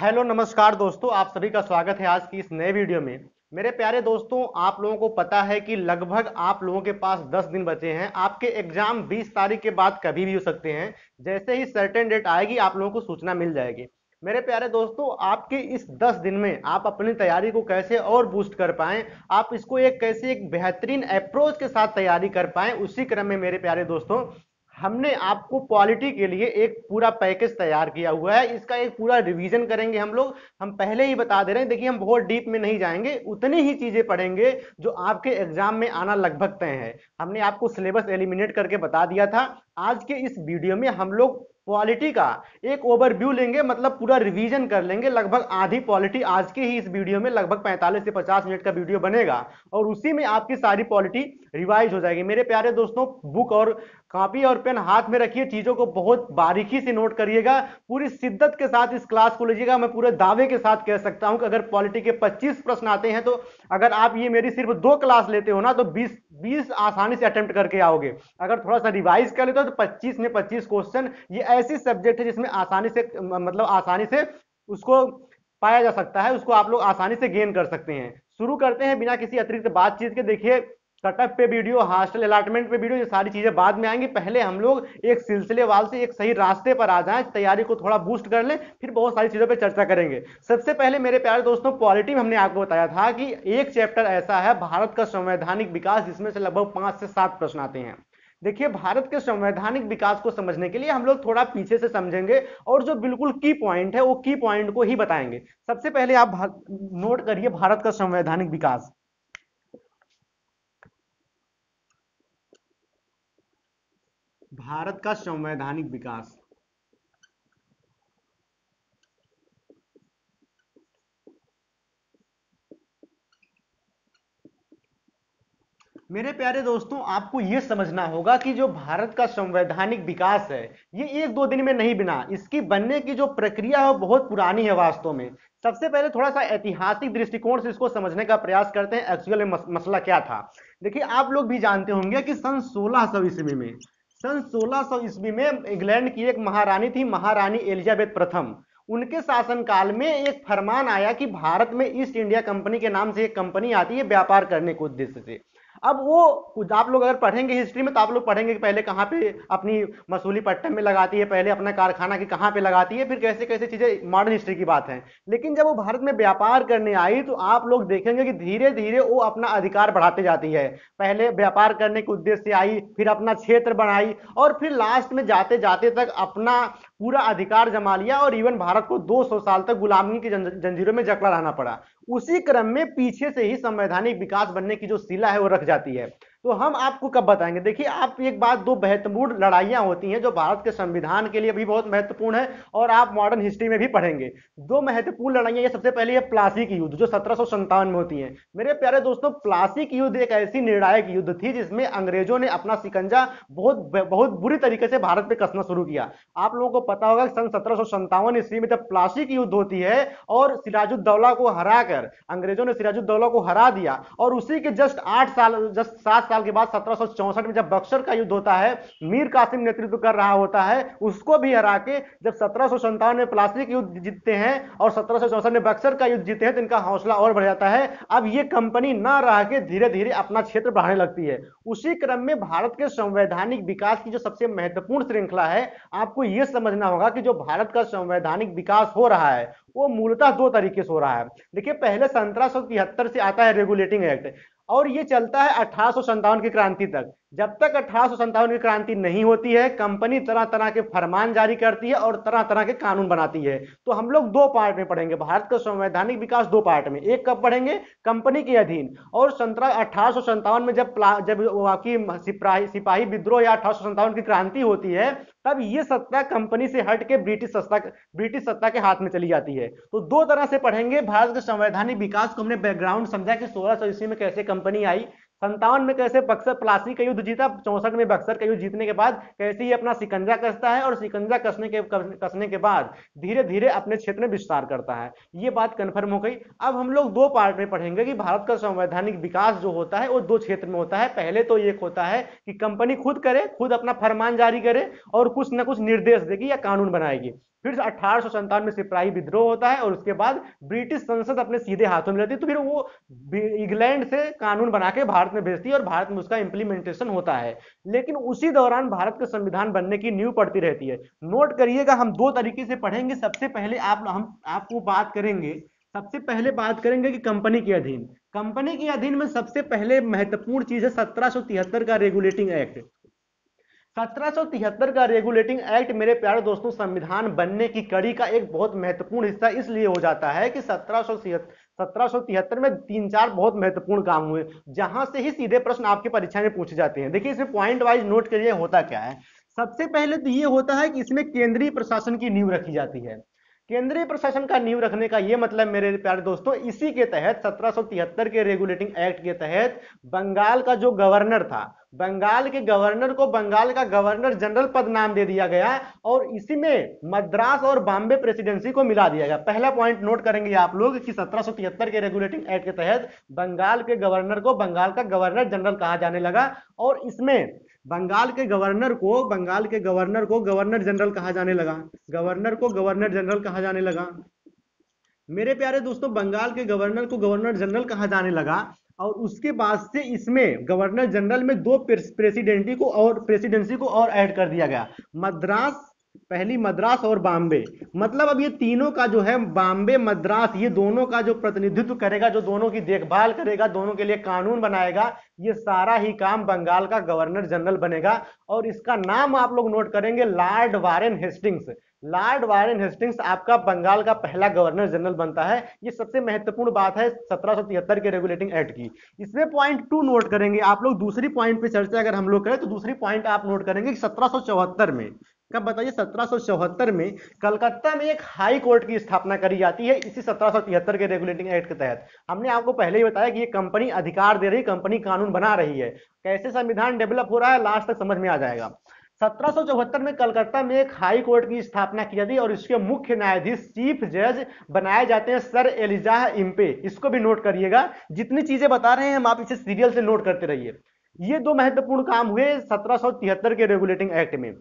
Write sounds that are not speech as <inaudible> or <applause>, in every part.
Hello नमस्कार दोस्तों आप सभी का स्वागत है आज की इस नए वीडियो में मेरे प्यारे दोस्तों आप लोगों को पता है कि लगभग आप लोगों के पास 10 दिन बचे हैं आपके एग्जाम 20 तारीख के बाद कभी भी हो सकते हैं जैसे ही सर्टेन डेट आएगी आप लोगों को सूचना मिल जाएगी मेरे प्यारे दोस्तों आपके इस दस दिन में आप अपनी तैयारी को कैसे और बूस्ट कर पाएं आप इसको एक कैसे एक बेहतरीन अप्रोच के साथ तैयारी कर पाएं उसी क्रम में मेरे प्यारे दोस्तों हमने आपको क्वालिटी के लिए एक पूरा पैकेज तैयार किया हुआ है इसका एक पूरा रिवीजन करेंगे हम लोग हम पहले ही बता दे रहे हैं देखिए हम बहुत डीप में नहीं जाएंगे उतनी ही चीजें पढ़ेंगे जो आपके एग्जाम में आना लगभग तय है हमने आपको सिलेबस एलिमिनेट करके बता दिया था आज के इस वीडियो में हम लोग क्वालिटी का एक ओवरव्यू लेंगे मतलब पूरा रिवीजन कर लेंगे लगभग आधी क्वालिटी आज के ही इस वीडियो में लगभग 45 से 50 मिनट का वीडियो बनेगा और उसी में आपकी सारी क्वालिटी रिवाइज हो जाएगी मेरे प्यारे दोस्तों बुक और कापी और पेन हाथ में रखिए चीजों को बहुत बारीकी से नोट करिएगा पूरी शिद्दत के साथ इस क्लास को लीजिएगा मैं पूरे दावे के साथ कह सकता हूं कि अगर पॉलिटी के 25 प्रश्न आते हैं तो अगर आप ये मेरी सिर्फ दो क्लास लेते हो ना तो 20 20 आसानी से अटेम्प्ट करके आओगे अगर थोड़ा सा रिवाइज कर लेते हो तो पच्चीस में पच्चीस क्वेश्चन ये ऐसी सब्जेक्ट है जिसमें आसानी से मतलब आसानी से उसको पाया जा सकता है उसको आप लोग आसानी से गेन कर सकते हैं शुरू करते हैं बिना किसी अतिरिक्त बातचीत के देखिए सेटअप पे वीडियो हॉस्टल अलाटमेंट पे वीडियो ये सारी चीजें बाद में आएंगी पहले हम लोग एक सिलसिले वाल से एक सही रास्ते पर आ जाएं तैयारी को थोड़ा बूस्ट कर लें फिर बहुत सारी चीजों पर चर्चा करेंगे सबसे पहले मेरे प्यारे दोस्तों पॉलिटी में हमने आपको बताया था कि एक चैप्टर ऐसा है भारत का संवैधानिक विकास जिसमें से लगभग पांच से सात प्रश्न आते हैं देखिए भारत के संवैधानिक विकास को समझने के लिए हम लोग थोड़ा पीछे से समझेंगे और जो बिल्कुल की पॉइंट है वो की पॉइंट को ही बताएंगे सबसे पहले आप नोट करिए भारत का संवैधानिक विकास भारत का संवैधानिक विकास मेरे प्यारे दोस्तों आपको यह समझना होगा कि जो भारत का संवैधानिक विकास है ये एक दो दिन में नहीं बिना इसकी बनने की जो प्रक्रिया है बहुत पुरानी है वास्तव में सबसे पहले थोड़ा सा ऐतिहासिक दृष्टिकोण से इसको समझने का प्रयास करते हैं एक्चुअल में मसला क्या था देखिए आप लोग भी जानते होंगे कि सन सोलह सौ ईस्वी में सन 1600 ईस्वी में इंग्लैंड की एक महारानी थी महारानी एलिजाबेथ प्रथम उनके शासनकाल में एक फरमान आया कि भारत में ईस्ट इंडिया कंपनी के नाम से एक कंपनी आती है व्यापार करने के उद्देश्य से अब वो कुछ आप लोग अगर पढ़ेंगे हिस्ट्री में तो आप लोग पढ़ेंगे कि पहले कहाँ पे अपनी पट्टन में लगाती है पहले अपना कारखाना की कहाँ पे लगाती है फिर कैसे कैसे चीज़ें मॉडर्न हिस्ट्री की बात है लेकिन जब वो भारत में व्यापार करने आई तो आप लोग देखेंगे कि धीरे धीरे वो अपना अधिकार बढ़ाते जाती है पहले व्यापार करने के उद्देश्य से आई फिर अपना क्षेत्र बनाई और फिर लास्ट में जाते जाते तक अपना पूरा अधिकार जमा लिया और इवन भारत को 200 साल तक गुलामी की जंजीरों में जकड़ा रहना पड़ा उसी क्रम में पीछे से ही संवैधानिक विकास बनने की जो शिला है वो रख जाती है तो हम आपको कब बताएंगे देखिए आप एक बात दो महत्वपूर्ण लड़ाइयाँ होती हैं जो भारत के संविधान के लिए भी बहुत महत्वपूर्ण है और आप मॉडर्न हिस्ट्री में भी पढ़ेंगे दो महत्वपूर्ण लड़ाइयाँ ये सबसे पहले है प्लासिक युद्ध जो सत्रह में होती है मेरे प्यारे दोस्तों प्लासिक युद्ध एक ऐसी निर्णायक युद्ध थी जिसमें अंग्रेजों ने अपना सिकंजा बहुत बहुत बुरी तरीके से भारत पर कसना शुरू किया आप लोगों को पता होगा सन सत्रह ईस्वी में जब प्लासिक युद्ध होती है और सिराजुद्दौला को हराकर अंग्रेजों ने सिराजुद्दौला को हरा दिया और उसी के जस्ट आठ साल जस्ट सात साल के बाद सत्रह में जब बक्सर का युद्ध होता है मीर कासिम नेतृत्व कर रहा होता है उसको भी हरा के जब सत्रह में प्लास्टिक युद्ध जीतते हैं और सत्रह में बक्सर का युद्ध जीते हैं तो इनका हौसला और बढ़ जाता है अब ये कंपनी ना रह के धीरे धीरे अपना क्षेत्र बढ़ाने लगती है उसी क्रम में भारत के संवैधानिक विकास की जो सबसे महत्वपूर्ण श्रृंखला है आपको यह समझना होगा कि जो भारत का संवैधानिक विकास हो रहा है वो मूलतः दो तरीके से हो रहा है देखिए पहले सत्रह से आता है रेगुलेटिंग एक्ट और ये चलता है अठारह की क्रांति तक जब तक अठारह की क्रांति नहीं होती है कंपनी तरह तरह के फरमान जारी करती है और तरह तरह के कानून बनाती है तो हम लोग दो पार्ट में पढ़ेंगे भारत का संवैधानिक विकास दो पार्ट में एक कब पढ़ेंगे कंपनी के अधीन और संतरा अठारह में जब जब वाकई सिपाही सिपाही विद्रोह या अठारह की क्रांति होती है तब ये सत्ता कंपनी से हट के ब्रिटिश सत्ता ब्रिटिश सत्ता के हाथ में चली जाती है तो दो तरह से पढ़ेंगे भारत के संवैधानिक विकास को हमने बैकग्राउंड समझा कि सोलह ईस्वी में कैसे कंपनी आई संतावन में कैसे बक्सर प्लासी का युद्ध जीता चौसठ में बक्सर का युद्ध जीतने के बाद कैसे ही अपना सिकंजा कसता है और सिकंजा कसने के कसने के बाद धीरे धीरे अपने क्षेत्र में विस्तार करता है ये बात कन्फर्म हो गई अब हम लोग दो पार्ट में पढ़ेंगे कि भारत का संवैधानिक विकास जो होता है वो दो क्षेत्र में होता है पहले तो एक होता है कि कंपनी खुद करे खुद अपना फरमान जारी करे और कुछ ना कुछ निर्देश देगी या कानून बनाएगी फिर अठारह सिपाही विद्रोह होता है और उसके बाद ब्रिटिश संसद अपने सीधे हाथों में रहती है तो फिर वो इंग्लैंड से कानून बना के भारत में भेजती है और भारत में उसका इंप्लीमेंटेशन होता है लेकिन उसी दौरान भारत का संविधान बनने की न्यू पड़ती रहती है नोट करिएगा हम दो तरीके से पढ़ेंगे सबसे पहले आप हम आपको बात करेंगे सबसे पहले बात करेंगे कि कंपनी के अधीन कंपनी के अधीन में सबसे पहले महत्वपूर्ण चीज है सत्रह का रेगुलेटिंग एक्ट 1773 का रेगुलेटिंग एक्ट मेरे प्यारे दोस्तों संविधान बनने की कड़ी का एक बहुत महत्वपूर्ण हिस्सा इसलिए हो जाता है कि सत्रह में तीन चार बहुत महत्वपूर्ण काम हुए जहां से ही सीधे प्रश्न आपके परीक्षा में पूछे जाते हैं देखिए इसमें पॉइंट वाइज नोट करिए होता क्या है सबसे पहले तो ये होता है कि इसमें केंद्रीय प्रशासन की नींव रखी जाती है केंद्रीय प्रशासन का नींव रखने का यह मतलब मेरे प्यारे दोस्तों इसी के तहत सत्रह के रेगुलेटिंग एक्ट के तहत बंगाल का जो गवर्नर था बंगाल के गवर्नर को बंगाल का गवर्नर जनरल पद नाम दे दिया गया और इसी में मद्रास और बॉम्बे प्रेसिडेंसी को मिला दिया गया पहला पॉइंट नोट करेंगे आप लोग कि सत्रह के रेगुलेटिंग एक्ट के तहत बंगाल के गवर्नर को बंगाल का गवर्नर जनरल कहा जाने लगा और इसमें बंगाल के गवर्नर को बंगाल के गवर्नर को गवर्नर जनरल कहा जाने लगा गवर्नर को गवर्नर जनरल कहा जाने लगा मेरे प्यारे दोस्तों बंगाल के गवर्नर को गवर्नर जनरल कहा जाने लगा और उसके बाद से इसमें गवर्नर जनरल में दो प्रेसिडेंटी को और प्रेसिडेंसी को और ऐड कर दिया गया मद्रास पहली मद्रास और बॉम्बे मतलब अब ये तीनों का जो है बॉम्बे मद्रास ये दोनों का जो प्रतिनिधित्व करेगा जो दोनों की देखभाल करेगा दोनों के लिए कानून बनाएगा ये सारा ही काम बंगाल का गवर्नर जनरल बनेगा और इसका नाम आप लोग नोट करेंगे Lord Warren Hastings Lord Warren Hastings आपका बंगाल का पहला गवर्नर जनरल बनता है ये सबसे महत्वपूर्ण बात है तिहत्तर के रेगुलेटिंग एक्ट की इसमें पॉइंट टू नोट करेंगे आप लोग दूसरी पॉइंट पे चर्चा अगर हम लोग करें तो दूसरी पॉइंट आप नोट करेंगे सौ चौहत्तर में कब बताइए सत्रह में कलकत्ता में एक हाई कोर्ट की स्थापना करी जाती है इसी सत्रह के रेगुलेटिंग एक्ट के तहत हमने आपको पहले ही बताया कि ये कंपनी अधिकार दे रही कंपनी कानून बना रही है कैसे संविधान डेवलप हो रहा है लास्ट तक समझ में आ जाएगा सत्रह में कलकत्ता में एक हाई कोर्ट की स्थापना की जाती है और इसके मुख्य न्यायाधीश चीफ जज बनाए जाते हैं सर एलिजाह इम्पे इसको भी नोट करिएगा जितनी चीजें बता रहे हैं हम आप इसे सीरियल से नोट करते रहिए ये दो महत्वपूर्ण काम हुए सत्रह के रेगुलेटिंग एक्ट में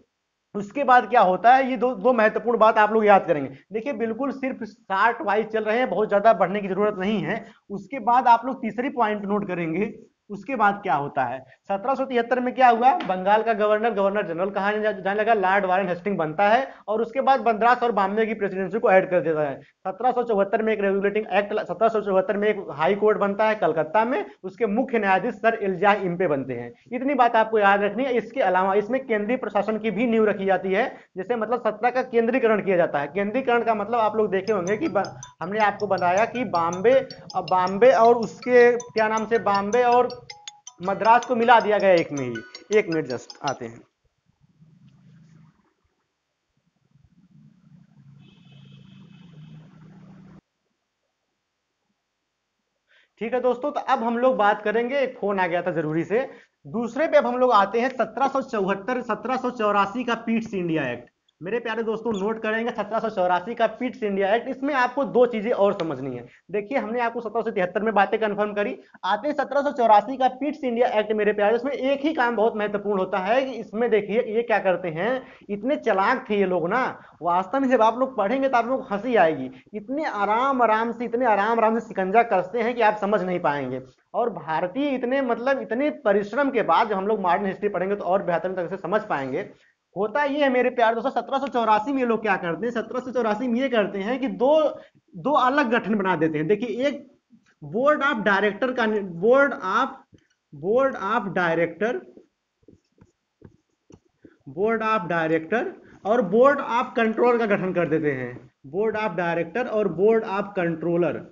उसके बाद क्या होता है ये दो दो महत्वपूर्ण बात आप लोग याद करेंगे देखिए बिल्कुल सिर्फ चार्ट वाइज चल रहे हैं बहुत ज्यादा बढ़ने की जरूरत नहीं है उसके बाद आप लोग तीसरी पॉइंट नोट करेंगे उसके बाद क्या होता है सत्रह में क्या हुआ बंगाल का गवर्नर गवर्नर जनरल कहा जाने लगा लॉर्ड वारन हेस्टिंग बनता है और उसके बाद बंद्रास और बॉम्बे की प्रेसिडेंसी को ऐड कर देता है सत्रह में एक रेगुलेटिंग एक्ट सत्रह में एक हाई कोर्ट बनता है कलकत्ता में उसके मुख्य न्यायाधीश सर इल्जा इम्पे बनते हैं इतनी बात आपको याद रखनी है इसके अलावा इसमें केंद्रीय प्रशासन की भी नींव रखी जाती है जैसे मतलब सत्रह का केंद्रीकरण किया जाता है केंद्रीकरण का मतलब आप लोग देखे होंगे कि हमने आपको बताया कि बॉम्बे बॉम्बे और उसके क्या नाम से बॉम्बे और मद्रास को मिला दिया गया एक में ही एक मिनट जस्ट आते हैं ठीक है दोस्तों तो अब हम लोग बात करेंगे एक फोन आ गया था जरूरी से दूसरे पे अब हम लोग आते हैं सत्रह सौ चौहत्तर सत्रह सौ चौरासी का पीट्स इंडिया एक्ट मेरे प्यारे दोस्तों नोट करेंगे सत्रह का फिट्स इंडिया एक्ट इसमें आपको दो चीजें और समझनी है देखिए हमने आपको सत्रह में बातें कंफर्म करी आते सत्रह का फिट्स इंडिया एक्ट मेरे प्यारे इसमें एक ही काम बहुत महत्वपूर्ण होता है कि इसमें देखिए ये क्या करते हैं इतने चलाक थे ये लोग ना वास्तव में जब आप लोग पढ़ेंगे तो आप लोग हंसी आएगी इतने आराम आराम से इतने आराम आराम से सिकंजा कसते हैं कि आप समझ नहीं पाएंगे और भारतीय इतने मतलब इतने परिश्रम के बाद जब हम लोग मॉडर्न हिस्ट्री पढ़ेंगे तो और बेहतर तरह से समझ पाएंगे होता ये है मेरे प्यार दोस्तों सत्रह चौरासी में लोग क्या करते हैं सत्रह चौरासी में ये करते हैं कि दो दो अलग गठन बना देते हैं देखिए एक बोर्ड ऑफ डायरेक्टर का board of board of director board of director और बोर्ड ऑफ कंट्रोलर का गठन कर देते हैं बोर्ड ऑफ डायरेक्टर और बोर्ड ऑफ कंट्रोलर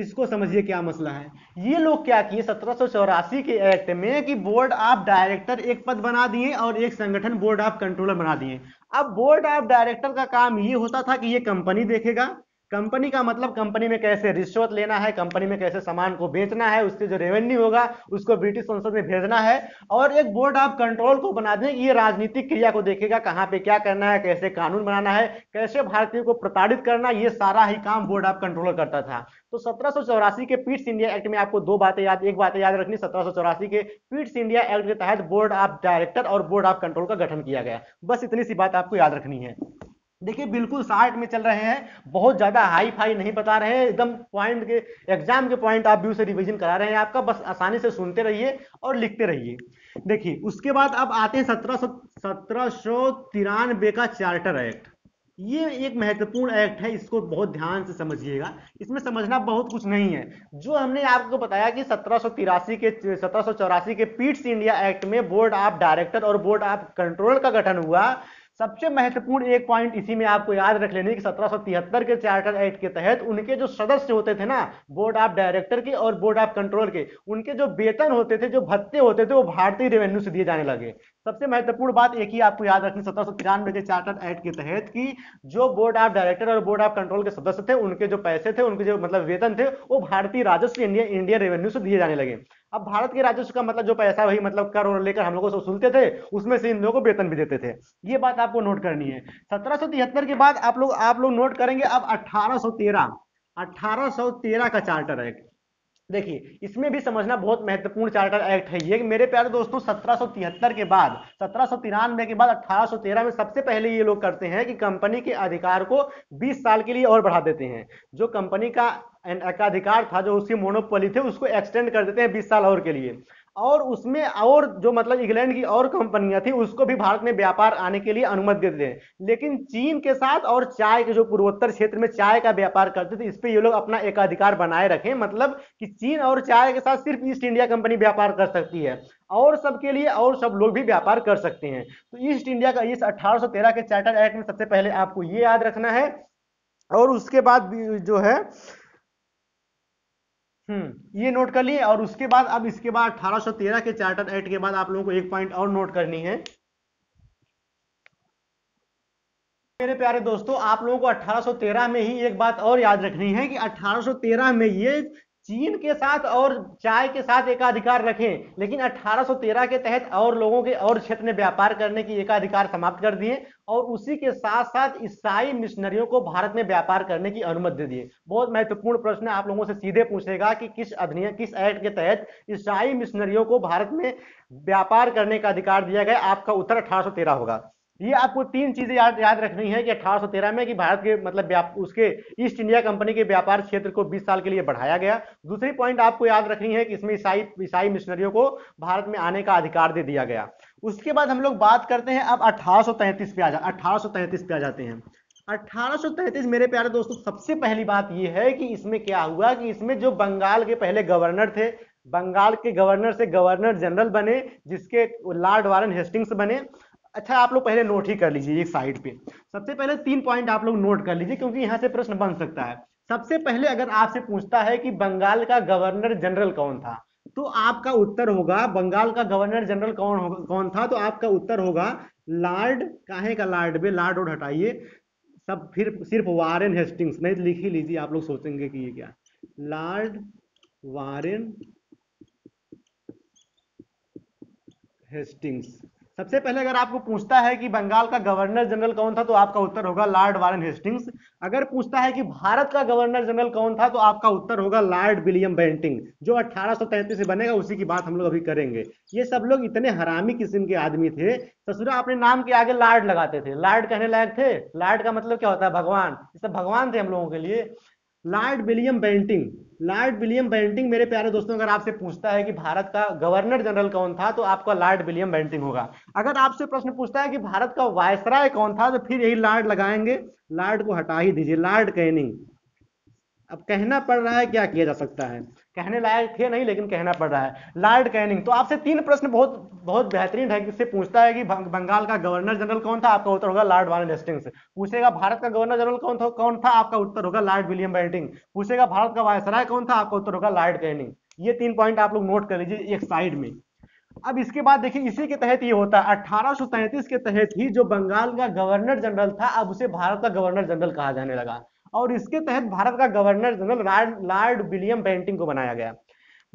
इसको समझिए क्या मसला है ये लोग क्या किए सत्रह के एक्ट में कि बोर्ड ऑफ डायरेक्टर एक पद बना दिए और एक संगठन बोर्ड ऑफ कंट्रोलर बना दिए अब बोर्ड ऑफ डायरेक्टर का काम ये होता था कि ये कंपनी देखेगा कंपनी का मतलब कंपनी में कैसे रिश्वत लेना है कंपनी में कैसे सामान को बेचना है उससे जो रेवेन्यू होगा उसको ब्रिटिश संसद में भेजना है और एक बोर्ड ऑफ कंट्रोल को बना दें ये राजनीतिक क्रिया को देखेगा कहाँ पे क्या करना है कैसे कानून बनाना है कैसे भारतीयों को प्रताड़ित करना ये सारा ही काम बोर्ड ऑफ कंट्रोल करता था तो सत्रह के पीट्स इंडिया एक्ट में आपको दो बातें याद एक बातें याद रखनी सत्रह के पीट्स इंडिया एक्ट के तहत बोर्ड ऑफ डायरेक्टर और बोर्ड ऑफ कंट्रोल का गठन किया गया बस इतनी सी बात आपको याद रखनी है देखिए बिल्कुल शार्ट में चल रहे हैं बहुत ज़्यादा हाई फाई नहीं बता रहे हैं एकदम पॉइंट के एग्जाम के पॉइंट आप व्यू से रिवीजन करा रहे हैं आपका बस आसानी से सुनते रहिए और लिखते रहिए देखिए उसके बाद अब आते हैं सत्रह सत्रह तिरानबे का चार्टर एक्ट ये एक महत्वपूर्ण एक्ट है इसको बहुत ध्यान से समझिएगा इसमें समझना बहुत कुछ नहीं है जो हमने आपको बताया कि सत्रह के सत्रह के पीट्स इंडिया एक्ट में बोर्ड ऑफ डायरेक्टर और बोर्ड ऑफ कंट्रोल का गठन हुआ सबसे महत्वपूर्ण एक पॉइंट इसी में आपको याद रख लेने की सत्रह के चार्टर एक्ट के तहत उनके जो सदस्य होते थे ना बोर्ड ऑफ डायरेक्टर के और बोर्ड ऑफ कंट्रोल के उनके जो वेतन होते थे जो भत्ते होते थे वो भारतीय रेवेन्यू से दिए जाने लगे सबसे महत्वपूर्ण बात एक ही आपको याद रखनी सत्रह सौ तिरानवे के चार्टर एक्ट के तहत कि जो बोर्ड ऑफ डायरेक्टर और बोर्ड ऑफ कंट्रोल के सदस्य थे उनके जो पैसे थे उनके जो मतलब वेतन थे वो भारतीय राजस्व इंडिया इंडियन रेवेन्यू से दिए जाने लगे अब भारत के राजस्व का मतलब जो पैसा वही मतलब कर और लेकर हम लोगों से सुनते थे उसमें से इन लोगों को वेतन भी देते थे ये बात आपको नोट करनी है सत्रह के बाद आप लोग आप लोग नोट करेंगे अब अठारह 1813 का चार्टर एक्ट देखिए इसमें भी समझना बहुत महत्वपूर्ण चार्टर एक्ट है ये मेरे प्यारे दोस्तों 1773 के बाद सत्रह के बाद 1813 में सबसे पहले ये लोग करते हैं कि कंपनी के अधिकार को 20 साल के लिए और बढ़ा देते हैं जो कंपनी का का अधिकार था जो उसकी मोनोपोली थे उसको एक्सटेंड कर देते हैं 20 साल और के लिए और उसमें और जो मतलब इंग्लैंड की और कंपनियां थी उसको भी भारत में व्यापार आने के लिए अनुमति दे दें लेकिन चीन के साथ और चाय के जो पूर्वोत्तर क्षेत्र में चाय का व्यापार करते थे इस पर ये लोग अपना एकाधिकार बनाए रखें मतलब कि चीन और चाय के साथ सिर्फ ईस्ट इंडिया कंपनी व्यापार कर सकती है और सबके लिए और सब लोग भी व्यापार कर सकते हैं तो ईस्ट इंडिया का इस अठारह के चार्टर एक्ट में सबसे पहले आपको ये याद रखना है और उसके बाद जो है हम्म ये नोट कर लिए और उसके बाद अब इसके बाद 1813 के चार्टर एक्ट के बाद आप लोगों को एक पॉइंट और नोट करनी है मेरे प्यारे दोस्तों आप लोगों को 1813 में ही एक बात और याद रखनी है कि 1813 में ये चीन के साथ और चाय के साथ एकाधिकार रखें लेकिन 1813 के तहत और लोगों के और क्षेत्र में व्यापार करने की एकाधिकार समाप्त कर दिए और उसी के साथ साथ ईसाई मिशनरियों को भारत में व्यापार करने की अनुमति दे दिए बहुत महत्वपूर्ण प्रश्न आप लोगों से सीधे पूछेगा कि किस अधिनियम किस एक्ट के तहत ईसाई मिशनरियों को भारत में व्यापार करने का अधिकार दिया गया आपका उत्तर अठारह होगा ये आपको तीन चीजें याद याद रखनी है कि 1813 में कि भारत के मतलब उसके ईस्ट इंडिया कंपनी के व्यापार क्षेत्र को 20 साल के लिए बढ़ाया गया दूसरी पॉइंट आपको याद रखनी है कि इसमें ईसाई ईसाई मिशनरियों को भारत में आने का अधिकार दे दिया गया उसके बाद हम लोग बात करते हैं अब अठारह पे आ जा अठारह पे आ जाते हैं 1833 मेरे प्यारे दोस्तों सबसे पहली बात यह है कि इसमें क्या हुआ कि इसमें जो बंगाल के पहले गवर्नर थे बंगाल के गवर्नर से गवर्नर जनरल बने जिसके लॉर्ड वारन हेस्टिंग्स बने अच्छा आप लोग पहले नोट ही कर लीजिए एक साइड पे सबसे पहले तीन पॉइंट आप लोग नोट कर लीजिए क्योंकि यहाँ से प्रश्न बन सकता है सबसे पहले अगर आपसे पूछता है कि बंगाल का गवर्नर जनरल कौन था तो आपका उत्तर होगा बंगाल का गवर्नर जनरल कौन कौन था तो आपका उत्तर होगा लॉर्ड काहे का लॉर्ड बे लॉर्ड और हटाइए सब फिर सिर्फ वारेन हेस्टिंग्स नहीं तो लिख ही लीजिए आप लोग सोचेंगे कि ये क्या लॉर्ड वारेन हेस्टिंग्स सबसे पहले अगर आपको पूछता है कि बंगाल का गवर्नर जनरल कौन था तो आपका उत्तर होगा लॉर्ड वारन हेस्टिंग्स अगर पूछता है कि भारत का गवर्नर जनरल कौन था तो आपका उत्तर होगा लॉर्ड विलियम बेंटिंग जो 1833 से बनेगा उसी की बात हम लोग अभी करेंगे ये सब लोग इतने हरामी किस्म के आदमी थे ससुरा अपने नाम के आगे लार्ड लगाते थे लार्ड कहने लायक थे लार्ड का मतलब क्या होता है भगवान ये सब भगवान थे हम लोगों के लिए Lord William Bentinck Lord William Bentinck मेरे प्यारे दोस्तों अगर आपसे पूछता है कि भारत का गवर्नर जनरल कौन था तो आपका लॉर्ड विलियम बेंटिंग होगा अगर आपसे प्रश्न पूछता है कि भारत का वायसराय कौन था तो फिर यही लॉर्ड लगाएंगे लॉर्ड को हटा ही दीजिए लॉर्ड कैनिंग अब कहना पड़ रहा है क्या किया जा सकता है कहने लायक थे नहीं लेकिन कहना पड़ रहा है लॉर्ड कैनिंग तो आपसे तीन प्रश्न बहुत बहुत बेहतरीन है किससे पूछता है कि बंगाल का गवर्नर जनरल कौन था आपका उत्तर होगा लॉर्ड वारन हेस्टिंग्स पूछेगा भारत का गवर्नर जनरल कौन था कौन था आपका उत्तर होगा लॉर्ड विलियम बेंटिंग पूछेगा भारत का वायसराय कौन था आपका उत्तर होगा लॉर्ड कैनिंग ये तीन पॉइंट आप लोग नोट कर लीजिए एक साइड में अब इसके बाद देखिए इसी के तहत ये होता है अठारह के तहत ही जो बंगाल का गवर्नर जनरल था अब उसे भारत का गवर्नर जनरल कहा जाने लगा और इसके तहत भारत का governor general Lord William Bentinck को बनाया गया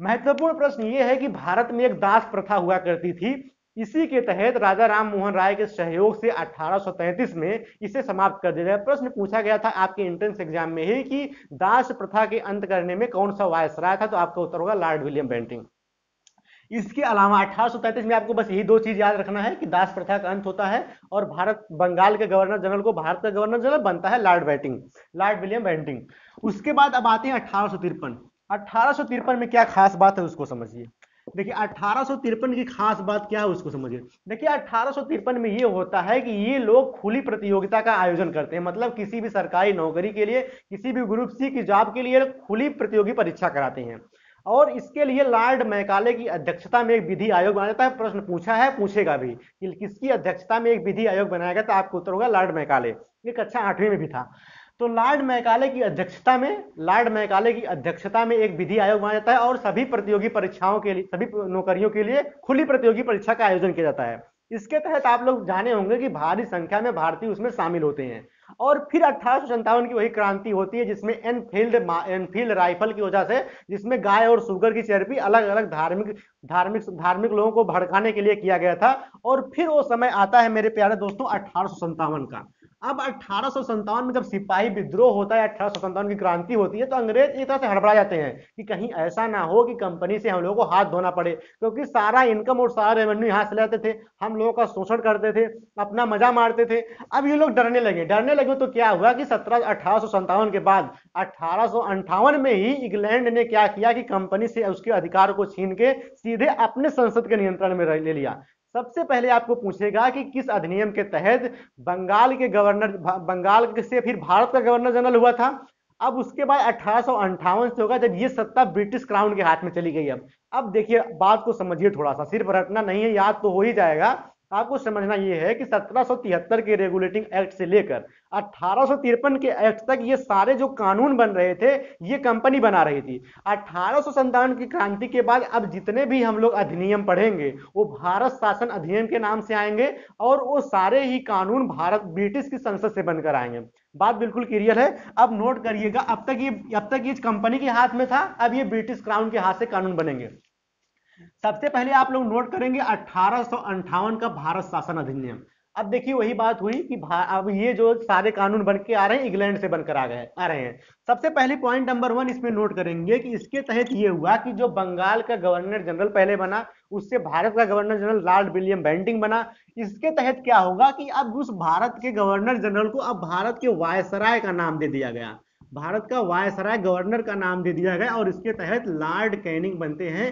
महत्वपूर्ण प्रश्न ये है कि भारत में एक दास प्रथा हुआ करती थी इसी के तहत राजा राम मोहन राय के सहयोग से 1833 में इसे समाप्त कर दिया गया प्रश्न पूछा गया था आपके एंट्रेंस एग्जाम में ही कि दास प्रथा के अंत करने में कौन सा वायस रहा था तो आपका उत्तर होगा लॉर्ड विलियम बेंटिंग इसके अलावा अठारह में आपको बस यही दो चीज याद रखना है कि दास प्रथा का अंत होता है और भारत बंगाल के गवर्नर जनरल को भारत का गवर्नर जनरल बनता है Lord Bentinck Lord William Bentinck उसके बाद अब आते हैं अठारह सौ में क्या खास बात है उसको समझिए देखिए अठारह की खास बात क्या है उसको समझिए देखिए अठारह में ये होता है कि ये लोग खुली प्रतियोगिता का आयोजन करते हैं मतलब किसी भी सरकारी नौकरी के लिए किसी भी ग्रुप सी की जॉब के लिए खुली प्रतियोगी परीक्षा कराते हैं और इसके लिए लॉर्ड मैकाले की अध्यक्षता में एक विधि आयोग बनाया जाता है प्रश्न पूछा है पूछेगा भी कि किसकी अध्यक्षता में एक विधि आयोग बनाया गया तो आपको उत्तर होगा लॉर्ड मैकाले ये कक्षा आठवीं में भी था तो लॉर्ड मैकाले की अध्यक्षता में लॉर्ड मैकाले की अध्यक्षता में एक विधि आयोग बनाया जाता है और सभी प्रतियोगी परीक्षाओं के लिए सभी नौकरियों के लिए खुली प्रतियोगी परीक्षा का आयोजन किया जाता है इसके तहत आप लोग जाने होंगे कि भारी संख्या में भारतीय उसमें शामिल होते हैं और फिर अठारह की वही क्रांति होती है जिसमें एनफील्ड एनफील्ड राइफल की वजह से जिसमें गाय और सुगर की चर्बी अलग अलग धार्मिक धार्मिक धार्मिक लोगों को भड़काने के लिए किया गया था और फिर वो समय आता है मेरे प्यारे दोस्तों अठारह का अब अठारह में जब सिपाही विद्रोह होता है अठारह की क्रांति होती है तो अंग्रेज एक तरह से हड़बड़ा जाते हैं कि कहीं ऐसा ना हो कि कंपनी से हम लोगों को हाथ धोना पड़े क्योंकि सारा इनकम और सारा रेवेन्यू यहाँ से लेते थे हम लोगों का शोषण करते थे अपना मजा मारते थे अब ये लोग डरने लगे डरने लगे तो क्या हुआ कि सत्रह अठारह के बाद अठारह में ही इंग्लैंड ने क्या किया कि कंपनी से उसके अधिकार को छीन के सीधे अपने संसद के नियंत्रण में ले लिया सबसे पहले आपको पूछेगा कि किस अधिनियम के तहत बंगाल के गवर्नर बंगाल से फिर भारत का गवर्नर जनरल हुआ था अब उसके बाद अठारह से होगा जब ये सत्ता ब्रिटिश क्राउन के हाथ में चली गई अब अब देखिए बात को समझिए थोड़ा सा सिर्फ रटना नहीं है याद तो हो ही जाएगा आपको समझना यह है कि सत्रह के रेगुलेटिंग एक्ट से लेकर अठारह के एक्ट तक ये सारे जो कानून बन रहे थे ये कंपनी बना रही थी अठारह की क्रांति के बाद अब जितने भी हम लोग अधिनियम पढ़ेंगे वो भारत शासन अधिनियम के नाम से आएंगे और वो सारे ही कानून भारत ब्रिटिश की संसद से बनकर आएंगे बात बिल्कुल क्लियर है अब नोट करिएगा अब तक ये अब तक ये कंपनी के हाथ में था अब ये ब्रिटिश क्राउन के हाथ से कानून बनेंगे सबसे पहले आप लोग नोट करेंगे अठारह का भारत शासन अधिनियम अब देखिए वही बात हुई कि अब ये जो सारे कानून बन के आ रहे हैं इंग्लैंड से बनकर आ गए आ रहे हैं सबसे पहले पॉइंट नंबर वन इसमें नोट करेंगे कि इसके तहत ये हुआ कि जो बंगाल का गवर्नर जनरल पहले बना उससे भारत का governor general Lord William Bentinck बना इसके तहत क्या होगा कि अब उस भारत के गवर्नर जनरल को अब भारत के वायसराय का नाम दे दिया गया भारत का वायसराय गवर्नर का नाम दे दिया गया और इसके तहत लॉर्ड कैनिंग बनते हैं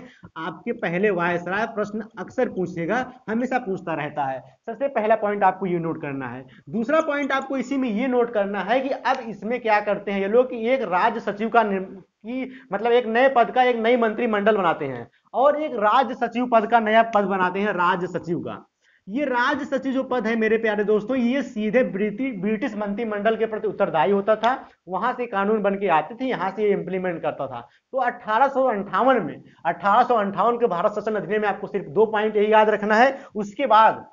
आपके पहले वायसराय प्रश्न अक्सर पूछेगा हमेशा पूछता रहता है सबसे पहला पॉइंट आपको ये नोट करना है दूसरा पॉइंट आपको इसी में ये नोट करना है कि अब इसमें क्या करते हैं ये लोग कि एक राज्य सचिव का कि मतलब एक नए पद का एक नई मंत्रिमंडल बनाते हैं और एक राज्य सचिव पद का नया पद बनाते हैं राज्य सचिव का ये राज सचिव जो पद है मेरे प्यारे दोस्तों ये सीधे ब्रिटिश मंत्रिमंडल के प्रति उत्तरदायी होता था वहां से कानून बन के आते थे यहां से ये इंप्लीमेंट करता था तो अठारह में अठारह के भारत शासन अधिनियम में आपको सिर्फ दो पॉइंट यही याद रखना है उसके बाद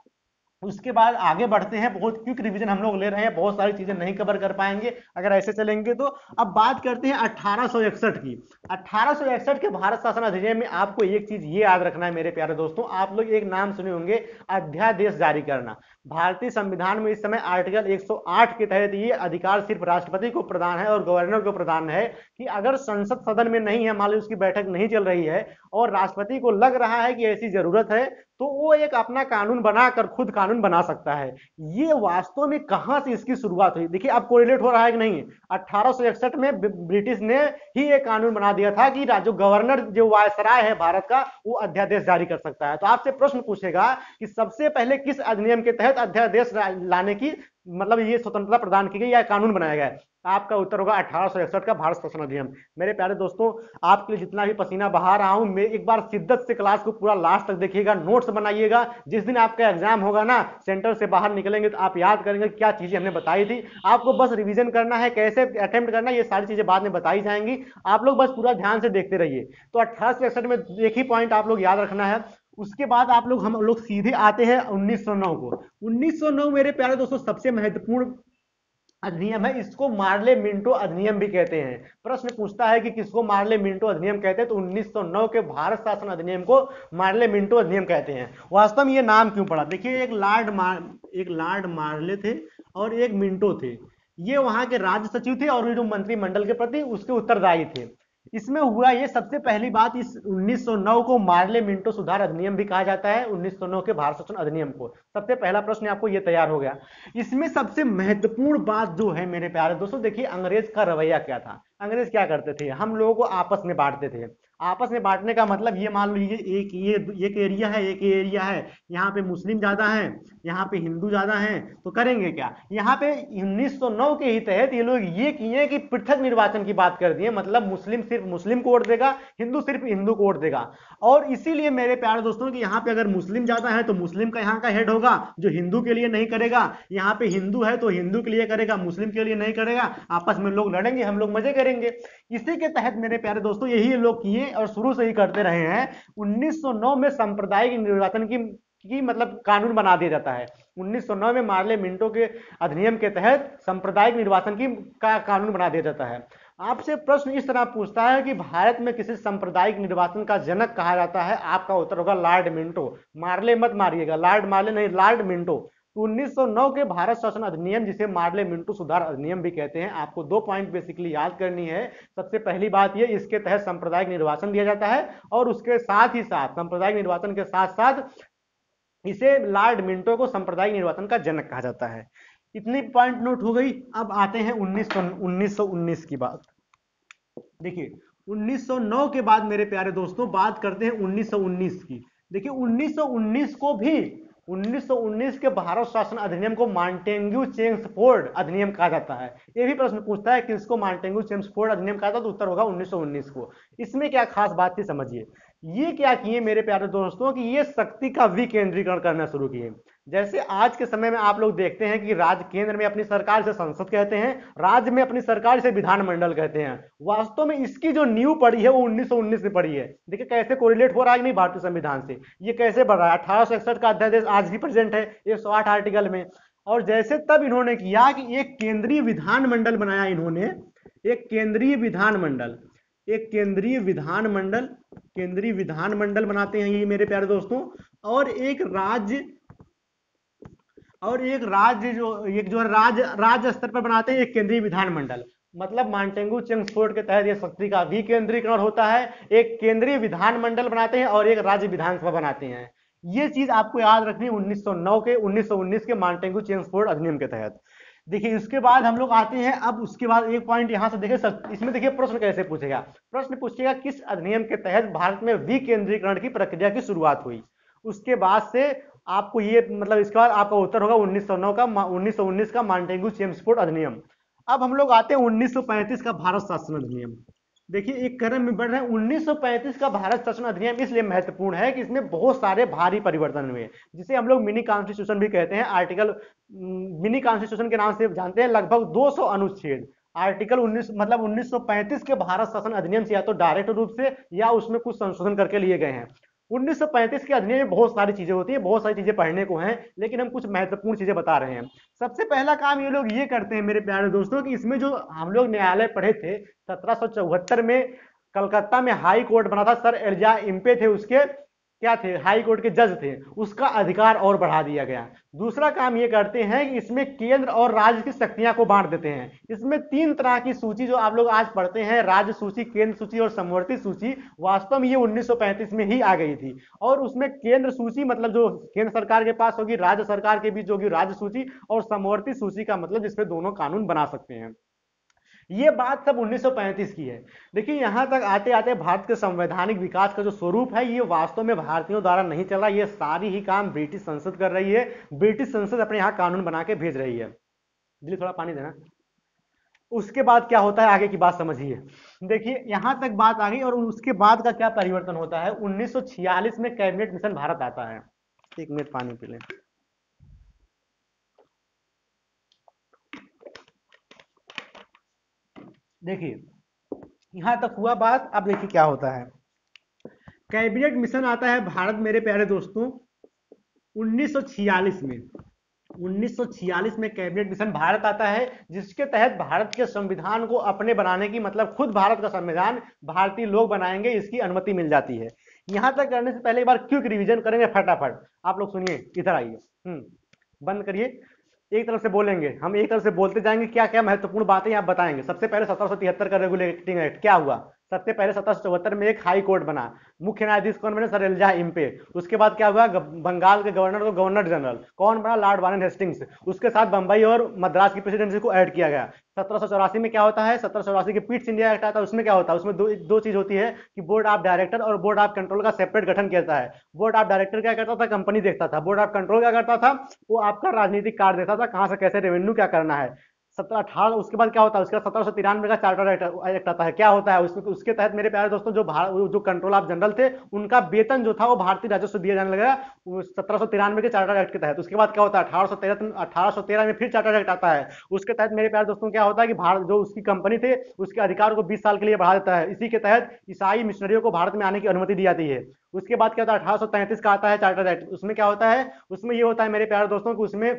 उसके बाद आगे बढ़ते हैं बहुत क्विक रिवीजन हम लोग ले रहे हैं बहुत सारी चीजें नहीं कवर कर पाएंगे अगर ऐसे चलेंगे तो अब बात करते हैं अठारह की अठारह के भारत शासन अधिनियम में आपको एक चीज ये याद रखना है मेरे प्यारे दोस्तों आप लोग एक नाम सुने होंगे अध्यादेश जारी करना भारतीय संविधान में इस समय आर्टिकल 108 के तहत ये अधिकार सिर्फ राष्ट्रपति को प्रदान है और गवर्नर को प्रदान है कि अगर संसद सदन में नहीं है मान लो उसकी बैठक नहीं चल रही है और राष्ट्रपति को लग रहा है कि ऐसी जरूरत है तो वो एक अपना कानून बनाकर खुद कानून बना सकता है ये वास्तव में कहाँ से इसकी शुरुआत हुई देखिए अब कोरिलेट हो रहा है कि नहीं अठारह में ब्रिटिश ने ही एक कानून बना दिया था कि जो गवर्नर जो वायसराय है भारत का वो अध्यादेश जारी कर सकता है तो आपसे प्रश्न पूछेगा कि सबसे पहले किस अधिनियम के तहत अध्यादेश लाने की मतलब ये स्वतंत्रता प्रदान की गई या कानून बनाया गया है आपका उत्तर होगा अठारह का भारत शासन अधिनियम मेरे प्यारे दोस्तों आपके लिए जितना भी पसीना बहा रहा हूं मैं एक बार शिद्दत से क्लास को पूरा लास्ट तक देखिएगा नोट्स बनाइएगा जिस दिन आपका एग्जाम होगा ना सेंटर से बाहर निकलेंगे तो आप याद करेंगे क्या चीजें हमने बताई थी आपको बस रिविजन करना है कैसे अटेम्प्ट करना ये सारी चीजें बाद में बताई जाएंगी आप लोग बस पूरा ध्यान से देखते रहिए तो अठारह में एक ही पॉइंट आप लोग याद रखना है उसके बाद आप लोग हम लोग सीधे आते हैं 1909 को 1909 मेरे प्यारे दोस्तों सबसे महत्वपूर्ण अधिनियम है इसको मार्ले मिंटो अधिनियम भी कहते हैं प्रश्न पूछता है कि किसको मार्ले मिंटो अधिनियम कहते हैं तो 1909 के भारत शासन अधिनियम को मार्ले मिंटो अधिनियम कहते हैं वास्तव में ये नाम क्यों पड़ा देखिए एक लार्ड मार एक लार्ड मार्ले थे और एक मिंटो थे ये वहां के राज्य सचिव थे और जो मंत्रिमंडल के प्रति उसके उत्तरदायी थे इसमें हुआ ये सबसे पहली बात इस 1909 को मार्ले मिंटो सुधार अधिनियम भी कहा जाता है 1909 के भारत शासन अधिनियम को सबसे पहला प्रश्न आपको ये तैयार हो गया इसमें सबसे महत्वपूर्ण बात जो है मेरे प्यारे दोस्तों देखिए अंग्रेज का रवैया क्या था अंग्रेज क्या करते थे हम लोगों को आपस में बांटते थे आपस में बांटने का मतलब ये मान लीजिए एक ये एक एरिया है एक एरिया है यहाँ पे मुस्लिम ज़्यादा है यहाँ पे हिंदू ज़्यादा है तो करेंगे क्या यहाँ पे 1909 के ही तहत ये लोग ये किए कि पृथक निर्वाचन की बात कर दिए मतलब मुस्लिम सिर्फ मुस्लिम को वोट देगा हिंदू सिर्फ हिंदू को वोट देगा और इसीलिए मेरे प्यारे दोस्तों की यहाँ पे अगर मुस्लिम ज़्यादा है तो मुस्लिम का यहाँ का हेड होगा जो हिंदू के लिए नहीं करेगा यहाँ पे हिंदू है तो हिंदू के लिए करेगा मुस्लिम के लिए नहीं करेगा आपस में लोग लड़ेंगे हम लोग मजे करेंगे इसी के तहत मेरे प्यारे दोस्तों यही लोग किए हैं और शुरू से ही करते रहे हैं 1909 में सांप्रदायिक निर्वाचन की की मतलब कानून बना दिया जाता है 1909 में मार्ले मिंटो के अधिनियम के तहत सांप्रदायिक निर्वाचन की का कानून बना दिया जाता है आपसे प्रश्न इस तरह पूछता है कि भारत में किसी सांप्रदायिक निर्वाचन का जनक कहा जाता है आपका उत्तर होगा लॉर्ड मिंटो मार्ले मत मारिएगा लॉर्ड मार्ले नहीं लॉर्ड मिंटो तो 1909 के भारत शासन अधिनियम जिसे मार्ले मिंटू सुधार अधिनियम भी कहते हैं आपको दो पॉइंट बेसिकली याद करनी है सबसे पहली बात ये इसके तहत सांप्रदायिक निर्वाचन दिया जाता है और उसके साथ ही साथ सांप्रदायिक निर्वाचन के साथ साथ इसे लॉर्ड मिंटो को सांप्रदायिक निर्वाचन का जनक कहा जाता है इतनी पॉइंट नोट हो गई अब आते हैं उन्नीस सौ उन्नीस की बात देखिए 1909 के बाद मेरे प्यारे दोस्तों बात करते हैं 1919 की देखिए 1919 को भी 1919 के भारत शासन अधिनियम को मांटेंग्यू चेम्सफोर्ड अधिनियम कहा जाता है ये भी प्रश्न पूछता है किसको मांटेंग्यू चेम्सफोर्ड अधिनियम कहा जाता है तो उत्तर होगा 1919 को इसमें क्या खास बात थी समझिए ये क्या किए मेरे प्यारे दोस्तों कि ये शक्ति का विकेंद्रीकरण करना शुरू किए जैसे आज के समय में आप लोग देखते हैं कि राज्य केंद्र में अपनी सरकार से संसद कहते हैं राज्य में अपनी सरकार से विधानमंडल कहते हैं वास्तव में इसकी जो न्यू पड़ी है वो 1919 में पड़ी है देखिए कैसे कोरिलेट हो रहा है नहीं भारतीय संविधान से ये कैसे बढ़ रहा है अठारह का अध्यादेश आज भी प्रेजेंट है एक आर्टिकल में और जैसे तब इन्होंने किया कि एक केंद्रीय विधानमंडल बनाया इन्होंने एक केंद्रीय विधानमंडल एक केंद्रीय विधानमंडल केंद्रीय विधानमंडल बनाते हैं ये मेरे प्यारे दोस्तों और एक राज्य और एक राज्य जो एक जो राज्य राज्य स्तर पर बनाते हैं एक केंद्रीय विधानमंडल मतलब मांटेंगू चेंगस्फोर्ट के तहत ये शक्ति का भी केंद्रीकरण होता है एक केंद्रीय विधानमंडल बनाते हैं और एक राज्य विधानसभा बनाते हैं ये चीज आपको याद रखनी है 1909 के 1919 के मानटेंगू चेंगस्फोर्ट अधिनियम के तहत देखिए इसके बाद हम लोग आते हैं अब उसके बाद एक पॉइंट यहाँ से देखिए इसमें देखिए प्रश्न कैसे पूछेगा प्रश्न पूछेगा किस अधिनियम के तहत भारत में विकेंद्रीकरण की प्रक्रिया की शुरुआत हुई उसके बाद से आपको ये मतलब इसके बाद आपका उत्तर होगा 1909 का 1919 का माउंटेगू चेम्सफोर्ड अधिनियम अब हम लोग आते हैं 1935 का भारत शासन अधिनियम देखिए एक क्रम में बढ़ रहे हैं 1935 का भारत शासन अधिनियम इसलिए महत्वपूर्ण है कि इसमें बहुत सारे भारी परिवर्तन हुए जिसे हम लोग मिनी कॉन्स्टिट्यूशन भी कहते हैं आर्टिकल मिनी कॉन्स्टिट्यूशन के नाम से जानते हैं लगभग 200 अनुच्छेद आर्टिकल 19 मतलब 1935 के भारत शासन अधिनियम से या तो डायरेक्ट रूप से या उसमें कुछ संशोधन करके लिए गए हैं 1935 के अधिनियम में बहुत सारी चीजें होती है बहुत सारी चीजें पढ़ने को हैं लेकिन हम कुछ महत्वपूर्ण चीजें बता रहे हैं सबसे पहला काम ये लोग ये करते हैं मेरे प्यारे दोस्तों कि इसमें जो हम लोग न्यायालय पढ़े थे सत्रह में कलकत्ता में हाई कोर्ट बना था सर एलजा इम्पे थे उसके क्या थे हाई कोर्ट के जज थे उसका अधिकार और बढ़ा दिया गया दूसरा काम ये करते हैं कि इसमें केंद्र और राज्य की शक्तियां को बांट देते हैं इसमें तीन तरह की सूची जो आप लोग आज पढ़ते हैं राज्य सूची केंद्र सूची और समवर्ती सूची वास्तव में ये 1935 में ही आ गई थी और उसमें केंद्र सूची मतलब जो केंद्र सरकार के पास होगी राज्य सरकार के बीच होगी राज्य सूची और समवर्ती सूची का मतलब जिसमें दोनों कानून बना सकते हैं ये बात सब 1935 की है देखिए यहां तक आते आते भारत के संवैधानिक विकास का जो स्वरूप है ये वास्तव में भारतीयों द्वारा नहीं चल रहा ये सारी ही काम ब्रिटिश संसद कर रही है ब्रिटिश संसद अपने यहाँ कानून बना के भेज रही है दिल्ली थोड़ा पानी देना उसके बाद क्या होता है आगे की बात समझिए देखिए यहां तक बात आ गई और उसके बाद का क्या परिवर्तन होता है 1946 में कैबिनेट मिशन भारत आता है एक मिनट पानी पी लें देखिए यहां तक हुआ बात अब देखिए क्या होता है कैबिनेट मिशन आता है भारत मेरे प्यारे दोस्तों 1946 में 1946 में कैबिनेट मिशन भारत आता है जिसके तहत भारत के संविधान को अपने बनाने की मतलब खुद भारत का संविधान भारतीय लोग बनाएंगे इसकी अनुमति मिल जाती है यहां तक करने से पहले एक बार क्विक रिवीजन करेंगे फटाफट आप लोग सुनिए इधर आइए हम्म, बंद करिए एक तरफ से बोलेंगे हम एक तरफ से बोलते जाएंगे क्या क्या महत्वपूर्ण बातें आप बताएंगे सबसे पहले सत्रह का रेगुलेटिंग एक्ट क्या हुआ सबसे पहले सत्रह में एक हाई कोर्ट बना मुख्य न्यायाधीश कौन बने सर एलजा इम्पे उसके बाद क्या हुआ बंगाल के गवर्नर को गवर्नर जनरल कौन बना लॉर्ड वारन हेस्टिंग्स उसके साथ बंबई और मद्रास की प्रेसिडेंसी को ऐड किया गया सत्रह में क्या होता है सत्रह के पीट्स इंडिया एक्ट आता है उसमें क्या होता है उसमें दो दो चीज होती है कि बोर्ड ऑफ डायरेक्टर और बोर्ड ऑफ कंट्रोल का सेपरेट गठन किया है बोर्ड ऑफ डायरेक्टर क्या करता था कंपनी देखता था बोर्ड ऑफ कंट्रोल क्या करता था वो आपका राजनीतिक कार्य देखता था कहाँ से कैसे रेवेन्यू क्या करना है सत्रह अठारह उसके बाद क्या होता है उसके बाद सत्रह सौ तिरानवे का चार्टर एक्ट आता है क्या होता है उसमें उसके तहत मेरे प्यारे दोस्तों जो जो कंट्रोल ऑफ जनरल थे उनका वेतन जो था वो भारतीय राजस्व दिया जाने लगा सत्रह सौ तिरानवे के चार्टर एक्ट के तहत उसके बाद क्या होता है अठारह सौ तेरह अठारह सौ तेरह में फिर चार्टर एक्ट आता है उसके तहत मेरे प्यारे दोस्तों क्या होता है कि भारत जो उसकी कंपनी थे उसके अधिकार को बीस साल के लिए बढ़ा देता है इसी के तहत ईसाई मिशनरियों को भारत में आने की अनुमति दी जाती है उसके बाद क्या होता है अठारह का आता है चार्टर एक्ट उसमें क्या होता है उसमें ये होता है मेरे प्यारे दोस्तों की उसमें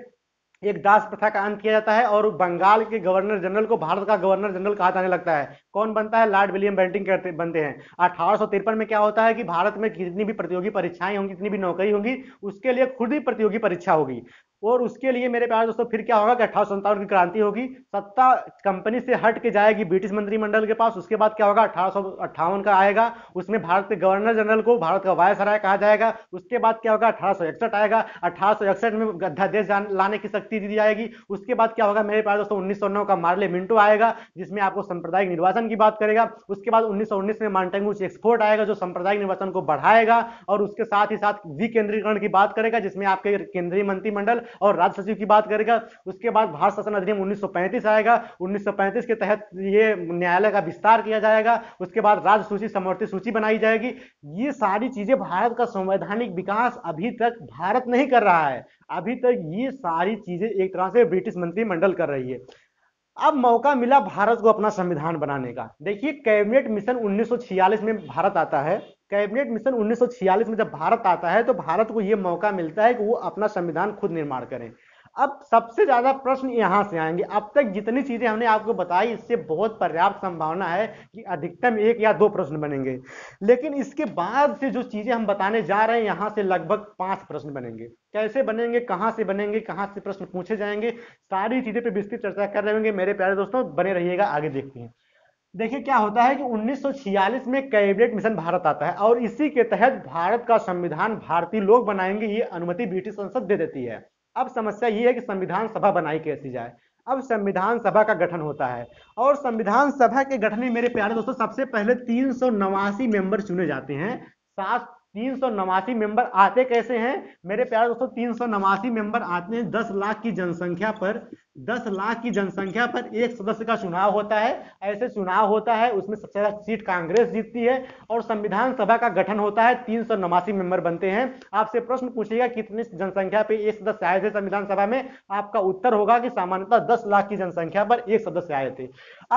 एक दास प्रथा का अंत किया जाता है और बंगाल के गवर्नर जनरल को भारत का गवर्नर जनरल कहा जाने लगता है कौन बनता है लॉर्ड विलियम बेंटिंग करते बनते हैं अठारह में क्या होता है कि भारत में जितनी भी प्रतियोगी परीक्षाएं होंगी जितनी भी नौकरी होंगी उसके लिए खुद ही प्रतियोगी परीक्षा होगी और उसके लिए मेरे प्यार दोस्तों फिर क्या होगा कि अठारह की क्रांति होगी सत्ता कंपनी से हट के जाएगी ब्रिटिश मंत्रिमंडल के पास उसके बाद क्या होगा अठारह का आएगा उसमें भारत के गवर्नर जनरल को भारत का वायसराय कहा जाएगा उसके बाद क्या होगा अठारह आएगा अठारह में अध्यादेश लाने की शक्ति दी जाएगी उसके बाद क्या होगा मेरे प्यार दोस्तों उन्नीस का मार्ले मिंटो आएगा जिसमें आपको सांप्रदायिक निर्वाचन निर्वाचन की बात करेगा उसके बाद उन्नीस में माउंटेंगू एक्सपोर्ट आएगा जो सांप्रदायिक निर्वाचन को बढ़ाएगा और उसके साथ ही साथ विकेंद्रीकरण की बात करेगा जिसमें आपके केंद्रीय मंत्रिमंडल और राज्य सचिव की बात करेगा उसके बाद भारत शासन अधिनियम उन्नीस आएगा उन्नीस के तहत ये न्यायालय का विस्तार किया जाएगा उसके बाद राज्य सूची समर्थित सूची बनाई जाएगी ये सारी चीजें भारत का संवैधानिक विकास अभी तक भारत नहीं कर रहा है अभी तक ये सारी चीजें एक तरह से ब्रिटिश मंत्रिमंडल कर रही है अब मौका मिला भारत को अपना संविधान बनाने का देखिए कैबिनेट मिशन 1946 में भारत आता है कैबिनेट मिशन 1946 में जब भारत आता है तो भारत को यह मौका मिलता है कि वो अपना संविधान खुद निर्माण करें अब सबसे ज्यादा प्रश्न यहां से आएंगे अब तक जितनी चीजें हमने आपको बताई इससे बहुत पर्याप्त संभावना है कि अधिकतम एक या दो प्रश्न बनेंगे लेकिन इसके बाद से जो चीजें हम बताने जा रहे हैं यहां से लगभग पांच प्रश्न बनेंगे कैसे बनेंगे कहां से बनेंगे कहां से प्रश्न पूछे जाएंगे सारी चीजें पर विस्तृत चर्चा कर रहे मेरे प्यारे दोस्तों बने रहिएगा आगे देखते हैं देखिए क्या होता है कि 1946 में कैबिनेट मिशन भारत आता है और इसी के तहत भारत का संविधान भारतीय लोग बनाएंगे ये अनुमति ब्रिटिश संसद दे देती है अब समस्या ये है कि संविधान सभा बनाई कैसी जाए अब संविधान सभा का गठन होता है और संविधान सभा के गठन में मेरे प्यारे दोस्तों सबसे पहले तीन मेंबर चुने जाते हैं सात तीन सौ नवासी मेंबर आते कैसे हैं मेरे प्यारे दोस्तों तीन सौ नवासी मेंबर आते हैं दस लाख की जनसंख्या पर दस लाख की जनसंख्या पर एक सदस्य का चुनाव होता है ऐसे चुनाव होता है उसमें सबसे ज्यादा सीट कांग्रेस जीतती है और संविधान सभा का गठन होता है तीन सौ नवासी मेंबर बनते हैं आपसे प्रश्न पूछेगा कितनी जनसंख्या पर एक सदस्य आए थे संविधान सभा में आपका उत्तर होगा कि सामान्यतः दस लाख की जनसंख्या पर एक सदस्य आए थे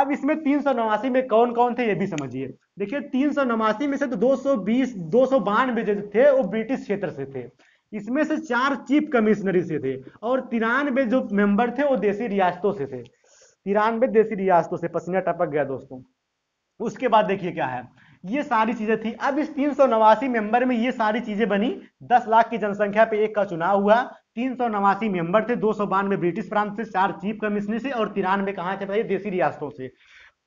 अब इसमें तीन सौ नवासी में कौन कौन थे ये भी समझिए देखिए तीन सौ नवासी में से तो दो सौ बीस दो सौ बानवे थे वो ब्रिटिश क्षेत्र से थे इसमें से चार चीफ कमिश्नरी से थे और तिरानवे जो मेंबर थे वो देसी रियासतों से थे तिरानवे देसी रियासतों से पसीना टपक गया दोस्तों उसके बाद देखिए क्या है ये सारी चीजें थी अब इस तीन सौ नवासी मेंबर में ये सारी चीजें बनी दस लाख की जनसंख्या पे एक का चुनाव हुआ तीन सौ नवासी मेंबर थे दो सौ बानवे ब्रिटिश प्रांत से चार चीफ कमिश्नर से और तिरानवे कहा थे भाई देसी रियासतों से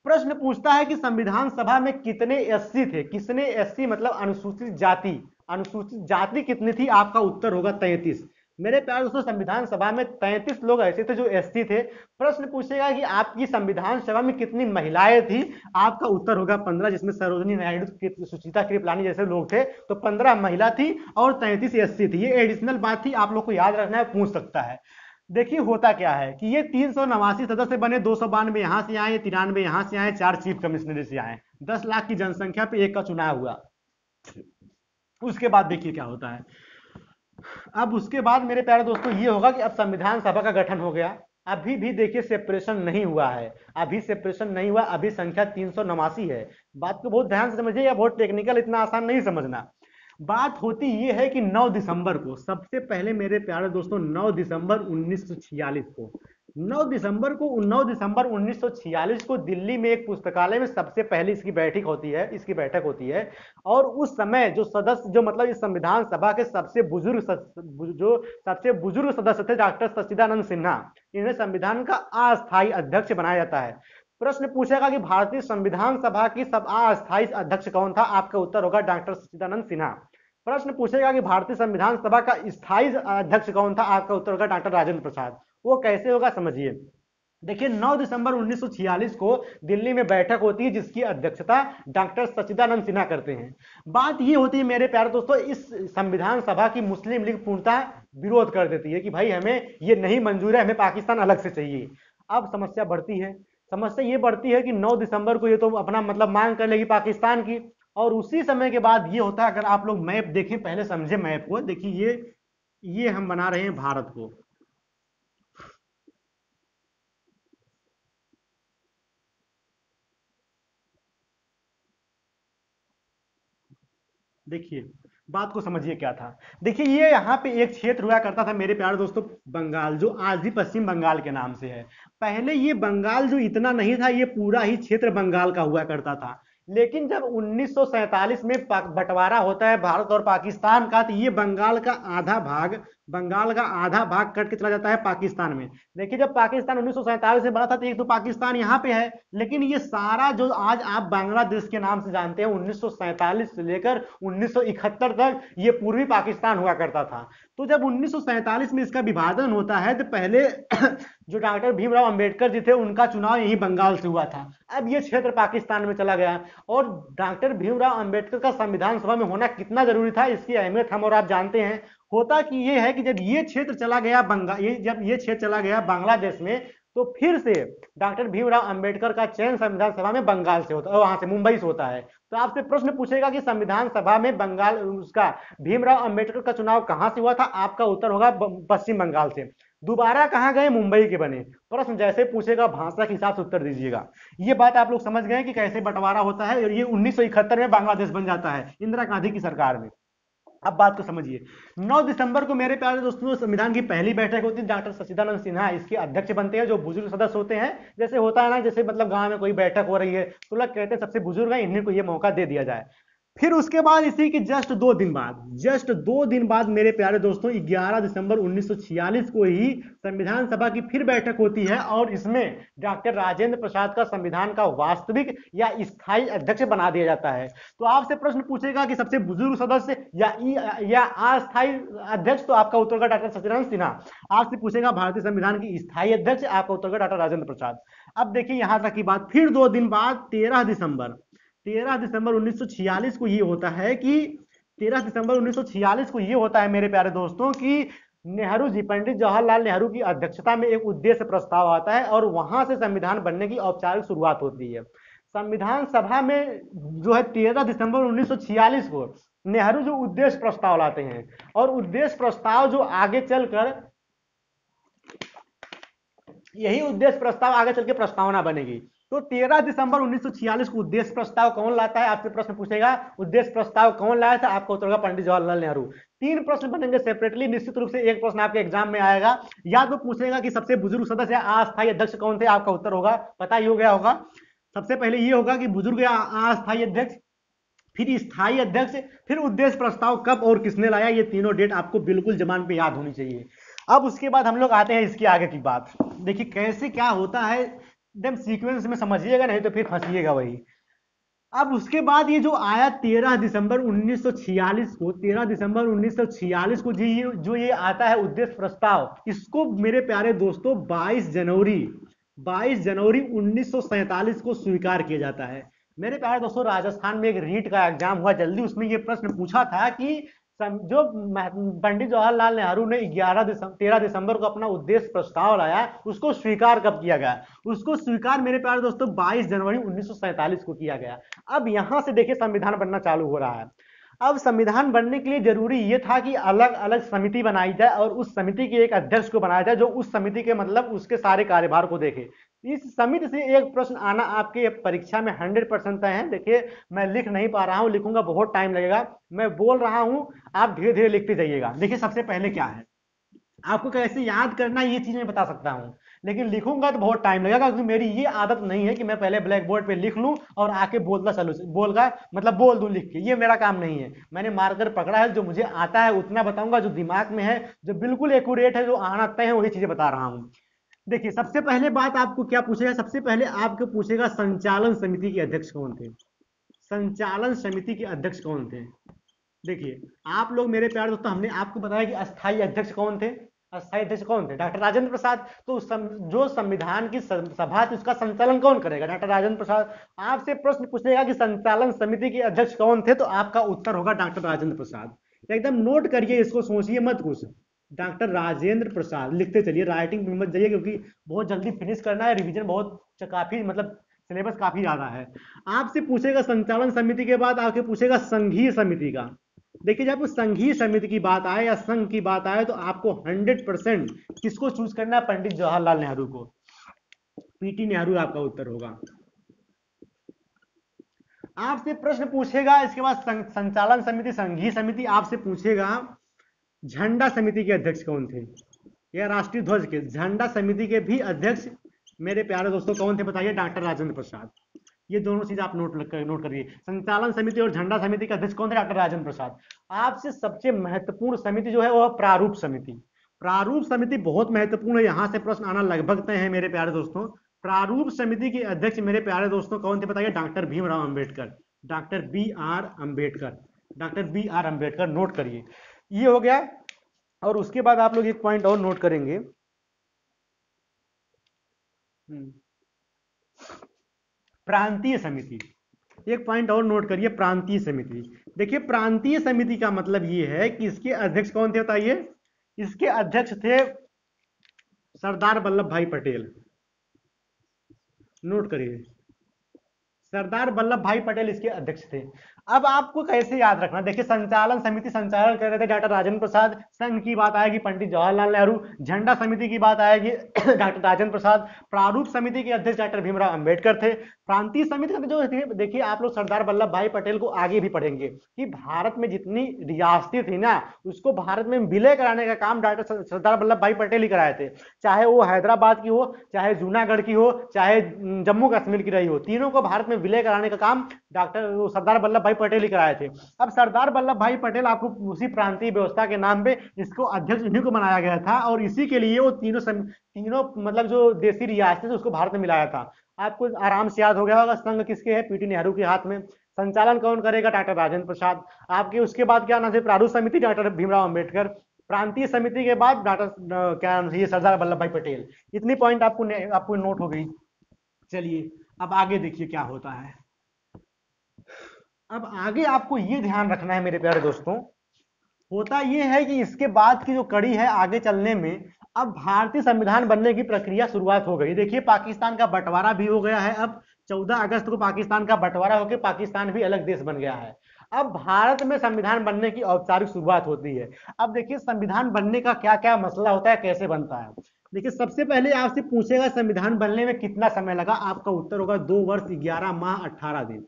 प्रश्न पूछता है कि संविधान सभा में कितने एससी थे किसने एससी मतलब अनुसूचित जाति अनुसूचित जाति कितनी थी आपका उत्तर होगा तैतीस मेरे प्यार दोस्तों संविधान सभा में तैतीस लोग ऐसे थे जो एस थे प्रश्न पूछेगा कि आपकी संविधान सभा में कितनी महिलाएं थी आपका उत्तर होगा पंद्रह जिसमें सरोजनी नायडू सुचिता कृपलानी जैसे लोग थे तो पंद्रह महिला थी और तैंतीस एससी थी ये एडिशनल बात थी आप लोग को याद रखना है पूछ सकता है देखिए होता क्या है कि ये तीन सौ नवासी सदस्य बने दो सौ बानवे यहाँ से आए तिरानवे यहाँ से आए चार चीफ कमिश्नरी से आए दस लाख की जनसंख्या पे एक का चुनाव हुआ उसके बाद देखिए क्या होता है अब उसके बाद मेरे प्यारे दोस्तों ये होगा कि अब संविधान सभा का गठन हो गया अभी भी देखिए सेपरेशन नहीं हुआ है अभी सेपरेशन नहीं हुआ अभी संख्या तीन है बात को बहुत ध्यान से समझिए या बहुत टेक्निकल इतना आसान नहीं समझना बात होती ये है कि 9 दिसंबर को सबसे पहले मेरे प्यारे दोस्तों 9 दिसंबर 1946 को 9 दिसंबर को 9 दिसंबर 1946 को दिल्ली में एक पुस्तकालय में सबसे पहले इसकी बैठक होती है इसकी बैठक होती है और उस समय जो सदस्य जो मतलब इस संविधान सभा के सबसे बुजुर्ग जो सबसे बुजुर्ग सदस्य थे डॉक्टर सचिदानंद सिन्हा इन्हें संविधान का अस्थायी अध्यक्ष बनाया जाता है प्रश्न पूछेगा कि भारतीय संविधान सभा की सब अस्थायी अध्यक्ष कौन था आपका उत्तर होगा डॉक्टर सचिदानंद सिन्हा प्रश्न पूछेगा कि भारतीय संविधान सभा का स्थायी अध्यक्ष कौन था आपका उत्तर होगा डॉक्टर राजेंद्र प्रसाद वो कैसे होगा समझिए देखिए 9 दिसंबर 1946 को दिल्ली में बैठक होती है जिसकी अध्यक्षता डॉक्टर सचिदानंद सिन्हा करते हैं बात ये होती है मेरे प्यारे दोस्तों इस संविधान सभा की मुस्लिम लीग पूर्णता विरोध कर देती है कि भाई हमें ये नहीं मंजूर है हमें पाकिस्तान अलग से चाहिए अब समस्या बढ़ती है समस्या ये बढ़ती है कि नौ दिसंबर को ये तो अपना मतलब मांग कर लेगी पाकिस्तान की और उसी समय के बाद ये होता है अगर आप लोग मैप देखें पहले समझे मैप को देखिए ये ये हम बना रहे हैं भारत को देखिए बात को समझिए क्या था देखिए ये यहाँ पे एक क्षेत्र हुआ करता था मेरे प्यारे दोस्तों बंगाल जो आज भी पश्चिम बंगाल के नाम से है पहले ये बंगाल जो इतना नहीं था ये पूरा ही क्षेत्र बंगाल का हुआ करता था लेकिन जब 1947 में बंटवारा होता है भारत और पाकिस्तान का तो ये बंगाल का आधा भाग बंगाल का आधा भाग कट के चला जाता है पाकिस्तान में देखिए जब पाकिस्तान उन्नीस से बना था तो एक तो पाकिस्तान यहाँ पे है लेकिन ये सारा जो आज आप बांग्लादेश के नाम से जानते हैं उन्नीस से लेकर उन्नीस तक ये पूर्वी पाकिस्तान हुआ करता था तो जब उन्नीस में इसका विभाजन होता है तो पहले <clears throat> जो डॉक्टर भीमराव अंबेडकर जी थे उनका चुनाव यही बंगाल से हुआ था अब ये क्षेत्र पाकिस्तान में चला गया और डॉक्टर भीमराव अंबेडकर का संविधान सभा में होना कितना जरूरी था इसकी अहमियत हम और आप जानते हैं होता कि ये है कि जब ये क्षेत्र चला गया बंगाल ये जब ये क्षेत्र चला गया बांग्लादेश में तो फिर से डॉक्टर भीमराव अंबेडकर का चयन संविधान सभा में बंगाल से होता है वहां से मुंबई से होता है तो आपसे प्रश्न पूछेगा कि संविधान सभा में बंगाल उसका भीमराव अंबेडकर का चुनाव कहाँ से हुआ था आपका उत्तर होगा पश्चिम बंगाल से दोबारा कहाँ गए मुंबई के बने प्रश्न जैसे पूछेगा भाषा के हिसाब से उत्तर दीजिएगा ये बात आप लोग समझ गए कि कैसे बंटवारा होता है और ये उन्नीस में बांग्लादेश बन जाता है इंदिरा गांधी की सरकार में अब बात को समझिए 9 दिसंबर को मेरे प्यारे दोस्तों संविधान की पहली बैठक होती है डॉक्टर सचिदानंद सिन्हा इसके अध्यक्ष बनते हैं जो बुजुर्ग सदस्य होते हैं जैसे होता है ना जैसे मतलब गांव में कोई बैठक हो रही है तो लोग कहते हैं सबसे बुजुर्ग है इन्हीं को ये मौका दे दिया जाए फिर उसके बाद इसी के जस्ट दो दिन बाद जस्ट दो दिन बाद मेरे प्यारे दोस्तों 11 दिसंबर 1946 को ही संविधान सभा की फिर बैठक होती है और इसमें डॉक्टर राजेंद्र प्रसाद का संविधान का वास्तविक या स्थायी अध्यक्ष बना दिया जाता है तो आपसे प्रश्न पूछेगा कि सबसे बुजुर्ग सदस्य या या अस्थायी अध्यक्ष तो आपका उत्तर का डॉक्टर सत्यनारायण सिन्हा आपसे पूछेगा भारतीय संविधान की स्थायी अध्यक्ष आपका उत्तर का डॉक्टर राजेंद्र प्रसाद अब देखिए यहां तक की बात फिर दो दिन बाद तेरह दिसंबर 13 दिसंबर 1946 को ये होता है कि 13 दिसंबर 1946 को ये होता है मेरे प्यारे दोस्तों कि नेहरू जी पंडित जवाहरलाल नेहरू की अध्यक्षता में एक उद्देश्य प्रस्ताव आता है और वहां से संविधान बनने की औपचारिक शुरुआत होती है संविधान सभा में जो है 13 दिसंबर 1946 को नेहरू जो उद्देश्य प्रस्ताव लाते हैं और उद्देश्य प्रस्ताव जो आगे चलकर यही उद्देश्य प्रस्ताव आगे चल के प्रस्तावना बनेगी तो 13 दिसंबर 1946 को उद्देश्य प्रस्ताव कौन लाता है आपसे प्रश्न पूछेगा उद्देश्य प्रस्ताव कौन लाया था आपका उत्तर होगा पंडित जवाहरलाल नेहरू तीन प्रश्न बनेंगे सेपरेटली निश्चित रूप से एक प्रश्न आपके एग्जाम में आएगा या तो पूछेगा कि सबसे बुजुर्ग सदस्य अस्थायी अध्यक्ष कौन थे आपका उत्तर होगा पता ही हो गया होगा सबसे पहले ये होगा कि बुजुर्ग या अस्थायी अध्यक्ष फिर स्थायी अध्यक्ष फिर उद्देश्य प्रस्ताव कब और किसने लाया ये तीनों डेट आपको बिल्कुल जमान पे याद होनी चाहिए अब उसके बाद हम लोग आते हैं इसके आगे की बात देखिए कैसे क्या होता है एकदम सीक्वेंस में समझिएगा नहीं तो फिर फंसिएगा वही अब उसके बाद ये जो आया 13 दिसंबर 1946 को 13 दिसंबर 1946 को जी जो ये आता है उद्देश्य प्रस्ताव इसको मेरे प्यारे दोस्तों 22 जनवरी 22 जनवरी 1947 को स्वीकार किया जाता है मेरे प्यारे दोस्तों राजस्थान में एक रीट का एग्जाम हुआ जल्दी उसमें ये प्रश्न पूछा था कि जो पंडित जवाहरलाल नेहरू ने 11 दिसंबर तेरह दिसंबर को अपना उद्देश्य प्रस्ताव लाया उसको स्वीकार कब किया गया उसको स्वीकार मेरे प्यारे दोस्तों 22 जनवरी उन्नीस को किया गया अब यहां से देखिए संविधान बनना चालू हो रहा है अब संविधान बनने के लिए जरूरी यह था कि अलग अलग समिति बनाई जाए और उस समिति के एक अध्यक्ष को बनाया जाए जो उस समिति के मतलब उसके सारे कार्यभार को देखे इस समिति से एक प्रश्न आना आपके परीक्षा में हंड्रेड परसेंट तय है देखिए मैं लिख नहीं पा रहा हूँ लिखूंगा बहुत टाइम लगेगा मैं बोल रहा हूँ आप धीरे धीरे लिखते जाइएगा देखिए सबसे पहले क्या है आपको कैसे याद करना ये चीज़ मैं बता सकता हूँ लेकिन लिखूंगा तो बहुत टाइम लगेगा क्योंकि मेरी ये आदत नहीं है कि मैं पहले ब्लैक बोर्ड पर लिख लूँ और आके बोलता चलूँ बोल का मतलब बोल दूँ लिख के ये मेरा काम नहीं है मैंने मार्कर पकड़ा है जो मुझे आता है उतना बताऊंगा जो दिमाग में है जो बिल्कुल एकूरेट है जो आना तय है वही चीज़ें बता रहा हूँ देखिए सबसे पहले बात आपको क्या पूछेगा सबसे पहले आपको पूछेगा संचालन समिति के अध्यक्ष कौन थे संचालन समिति के अध्यक्ष कौन थे देखिए आप लोग मेरे प्यार दोस्तों हमने आपको बताया कि अस्थायी अध्यक्ष कौन थे अस्थायी अध्यक्ष कौन थे डॉक्टर राजेंद्र प्रसाद तो सम, जो संविधान की सभा थी उसका संचालन कौन करेगा डॉक्टर राजेंद्र प्रसाद आपसे प्रश्न पूछेगा कि संचालन समिति के अध्यक्ष कौन थे तो आपका उत्तर होगा डॉक्टर राजेंद्र प्रसाद एकदम नोट करिए इसको सोचिए मत कुछ डॉक्टर राजेंद्र प्रसाद लिखते चलिए राइटिंग मत जाइए क्योंकि बहुत जल्दी फिनिश करना है रिवीजन बहुत काफी मतलब सिलेबस काफी ज्यादा है आपसे पूछेगा संचालन समिति के बाद आपके पूछेगा संघीय समिति का देखिए जब संघीय समिति की बात आए या संघ की बात आए तो आपको 100 परसेंट किसको चूज करना है पंडित जवाहरलाल नेहरू को पीटी नेहरू आपका उत्तर होगा आपसे प्रश्न पूछेगा इसके बाद संचालन समिति संघीय समिति आपसे पूछेगा झंडा समिति के अध्यक्ष कौन थे या राष्ट्रीय ध्वज के झंडा समिति के भी अध्यक्ष मेरे प्यारे दोस्तों कौन थे बताइए डॉक्टर राजेंद्र प्रसाद ये दोनों चीज आप नोट कर, नोट करिए संचालन समिति और झंडा समिति के अध्यक्ष कौन थे डॉक्टर राजेंद्र प्रसाद आपसे सबसे महत्वपूर्ण समिति जो है वह प्रारूप समिति प्रारूप समिति बहुत महत्वपूर्ण है यहाँ से प्रश्न आना लगभग तय है मेरे प्यारे दोस्तों प्रारूप समिति के अध्यक्ष मेरे प्यारे दोस्तों कौन थे बताइए doctor Bhimrao Ambedkar doctor B R Ambedkar doctor B R Ambedkar note करिए ये हो गया और उसके बाद आप लोग एक पॉइंट और नोट करेंगे हम्म। प्रांतीय समिति एक पॉइंट और नोट करिए प्रांतीय समिति देखिए प्रांतीय समिति का मतलब ये है कि इसके अध्यक्ष कौन थे बताइए इसके अध्यक्ष थे सरदार वल्लभ भाई पटेल नोट करिए सरदार वल्लभ भाई पटेल इसके अध्यक्ष थे अब आपको कैसे याद रखना देखिए संचालन समिति संचालन कर रहे थे डॉक्टर राजेंद्र प्रसाद संघ की बात आएगी पंडित जवाहरलाल नेहरू झंडा समिति की बात आएगी <coughs> डॉक्टर राजेंद्र प्रसाद प्रारूप समिति के अध्यक्ष डॉक्टर भीमराव अंबेडकर थे प्रांतीय समिति का जो देखिए आप लोग सरदार वल्लभ भाई पटेल को आगे भी पढ़ेंगे कि भारत में जितनी रियासतें थी ना उसको भारत में विलय कराने का काम डॉक्टर सरदार वल्लभ भाई पटेल ही कराए थे चाहे वो हैदराबाद की हो चाहे जूनागढ़ की हो चाहे जम्मू कश्मीर की रही हो तीनों को भारत में विलय कराने का काम डॉक्टर सरदार वल्लभ भाई भाई पटेल ही कराए थे अब सरदार वल्लभ भाई पटेल आपको उसी प्रांतीय व्यवस्था के नाम पे इसको अध्यक्ष इन्हीं को बनाया गया था और इसी के लिए वो तीनों सम, तीनों मतलब जो देसी रियासत थे उसको भारत में मिलाया था आपको आराम से याद हो गया होगा संघ किसके है पीटी नेहरू के हाथ में संचालन कौन करेगा डॉक्टर राजेंद्र प्रसाद आपके उसके बाद क्या नाम से प्रारूप समिति डॉक्टर भीमराव अम्बेडकर प्रांतीय समिति के बाद डॉक्टर क्या नाम से सरदार वल्लभ भाई पटेल इतनी पॉइंट आपको आपको नोट हो गई चलिए अब आगे देखिए क्या होता है अब आगे आपको ये ध्यान रखना है मेरे प्यारे दोस्तों होता यह है कि इसके बाद की जो कड़ी है आगे चलने में अब भारतीय संविधान बनने की प्रक्रिया शुरुआत हो गई देखिए पाकिस्तान का बंटवारा भी हो गया है अब 14 अगस्त को पाकिस्तान का बंटवारा होकर पाकिस्तान भी अलग देश बन गया है अब भारत में संविधान बनने की औपचारिक शुरुआत होती है अब देखिए संविधान बनने का क्या क्या मसला होता है कैसे बनता है देखिए सबसे पहले आपसे पूछेगा संविधान बनने में कितना समय लगा आपका उत्तर होगा दो वर्ष ग्यारह माह अठारह दिन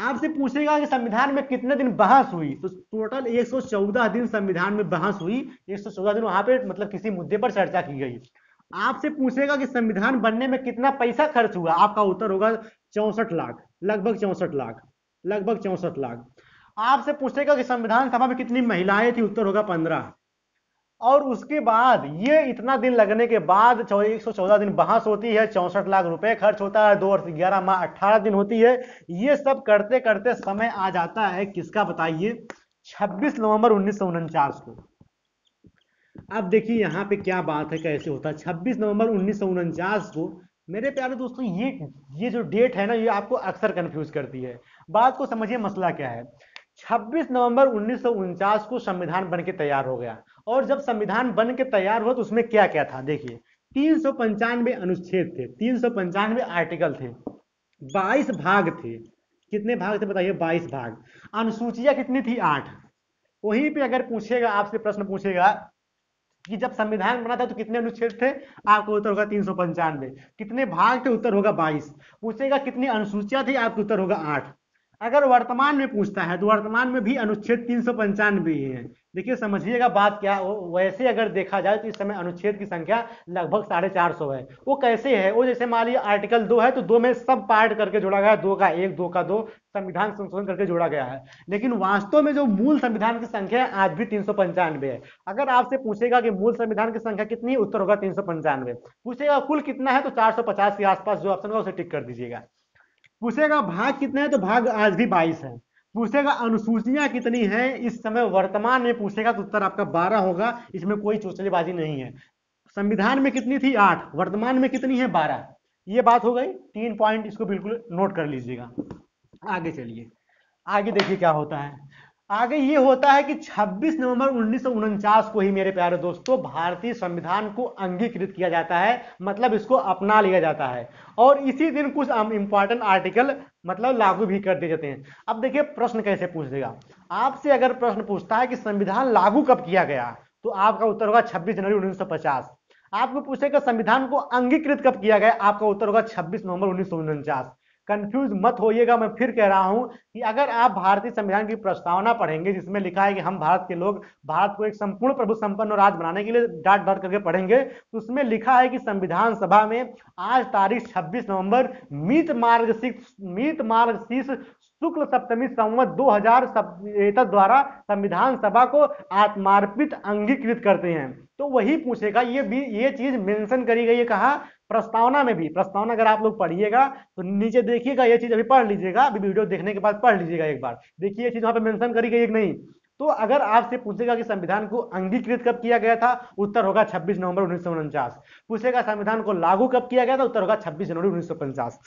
आपसे पूछेगा कि संविधान में कितने दिन बहस हुई तो टोटल 114 दिन संविधान में बहस हुई 114 दिन वहां पे मतलब किसी मुद्दे पर चर्चा की गई आपसे पूछेगा कि संविधान बनने में कितना पैसा खर्च हुआ आपका उत्तर होगा चौसठ लाख लगभग चौसठ लाख लगभग चौसठ लाख आपसे पूछेगा कि संविधान सभा में कितनी महिलाएं थी उत्तर होगा पंद्रह और उसके बाद ये इतना दिन लगने के बाद एक सौ चौदह दिन बहस होती है चौंसठ लाख रुपए खर्च होता है दो और ग्यारह माह अट्ठारह दिन होती है ये सब करते करते समय आ जाता है किसका बताइए 26 नवंबर उन्नीस को अब देखिए यहाँ पे क्या बात है कैसे होता है छब्बीस नवंबर उन्नीस को मेरे प्यारे दोस्तों ये ये जो डेट है ना ये आपको अक्सर कंफ्यूज करती है बात को समझिए मसला क्या है 26 नवंबर उन्नीस को संविधान बन के तैयार हो गया और जब संविधान बन के तैयार हुआ तो उसमें क्या क्या था देखिए तीन सौ पंचानवे अनुच्छेद थे तीन सौ पंचानवे आर्टिकल थे बाईस भाग थे कितने भाग थे बताइए बाईस भाग अनुसूचिया कितनी थी आठ वहीं पे अगर पूछेगा आपसे प्रश्न पूछेगा कि जब संविधान बना था तो कितने अनुच्छेद थे आपको उत्तर होगा तीन सौ पंचानवे कितने भाग थे उत्तर होगा बाईस पूछेगा कितनी अनुसूचिया थी आपको उत्तर होगा आठ अगर वर्तमान में पूछता है तो वर्तमान में भी अनुच्छेद तीन सौ पंचानवे ही है देखिए समझिएगा बात क्या वैसे अगर देखा जाए तो इस समय अनुच्छेद की संख्या लगभग साढ़े चार सौ है वो कैसे है वो जैसे मान लीजिए आर्टिकल दो है तो दो में सब पार्ट करके जोड़ा गया दो का एक दो का दो संविधान संशोधन करके जोड़ा गया है लेकिन वास्तव में जो मूल संविधान की संख्या है आज भी तीन सौ पंचानवे है अगर आपसे पूछेगा कि मूल संविधान की संख्या कितनी उत्तर होगा तीन सौ पंचानवे पूछेगा कुल कितना है तो चार सौ पचास के आसपास जो ऑप्शन होगा उसे टिक कर दीजिएगा पूछेगा भाग कितना है तो भाग आज भी बाईस है पूछेगा अनुसूचियां कितनी हैं इस समय वर्तमान में पूछेगा तो उत्तर आपका बारह होगा इसमें कोई चोचलेबाजी नहीं है संविधान में कितनी थी आठ वर्तमान में कितनी है बारह ये बात हो गई तीन पॉइंट इसको बिल्कुल नोट कर लीजिएगा आगे चलिए आगे देखिए क्या होता है आगे ये होता है कि 26 नवंबर उन्नीस को ही मेरे प्यारे दोस्तों भारतीय संविधान को अंगीकृत किया जाता है मतलब इसको अपना लिया जाता है और इसी दिन कुछ इंपॉर्टेंट आर्टिकल मतलब लागू भी कर दिए जाते हैं अब देखिए प्रश्न कैसे पूछ देगा आपसे अगर प्रश्न पूछता है कि संविधान लागू कब किया गया तो आपका उत्तर होगा छब्बीस जनवरी उन्नीस आपको पूछेगा संविधान को अंगीकृत कब किया गया आपका उत्तर होगा छब्बीस नवंबर उन्नीस कंफ्यूज मत होइएगा मैं फिर कह रहा हूं कि अगर आप भारतीय संविधान की प्रस्तावना पढ़ेंगे जिसमें लिखा है कि हम भारत के लोग भारत को एक संपूर्ण प्रभु संपन्न राज्य बनाने के लिए डाट डाट करके पढ़ेंगे तो उसमें लिखा है कि संविधान सभा में आज तारीख 26 नवंबर मीत मार्ग सिक्स मीत मार्ग शीर्ष शुक्ल सप्तमी संवत दो हजार द्वारा संविधान सभा को आत्मार्पित अंगीकृत करते हैं तो वही पूछेगा ये भी ये चीज मेंशन करी गई है कहा प्रस्तावना में भी प्रस्तावना अगर आप लोग पढ़िएगा तो नीचे देखिएगा ये चीज अभी पढ़ लीजिएगा अभी वीडियो देखने के बाद पढ़ लीजिएगा एक बार देखिए ये चीज वहां पे मेंशन करी गई एक नहीं तो अगर आपसे पूछेगा कि संविधान को अंगीकृत कब किया गया था उत्तर होगा 26 नवंबर उन्नीस पूछेगा संविधान को लागू कब किया गया था उत्तर होगा छब्बीस जनवरी उन्नीस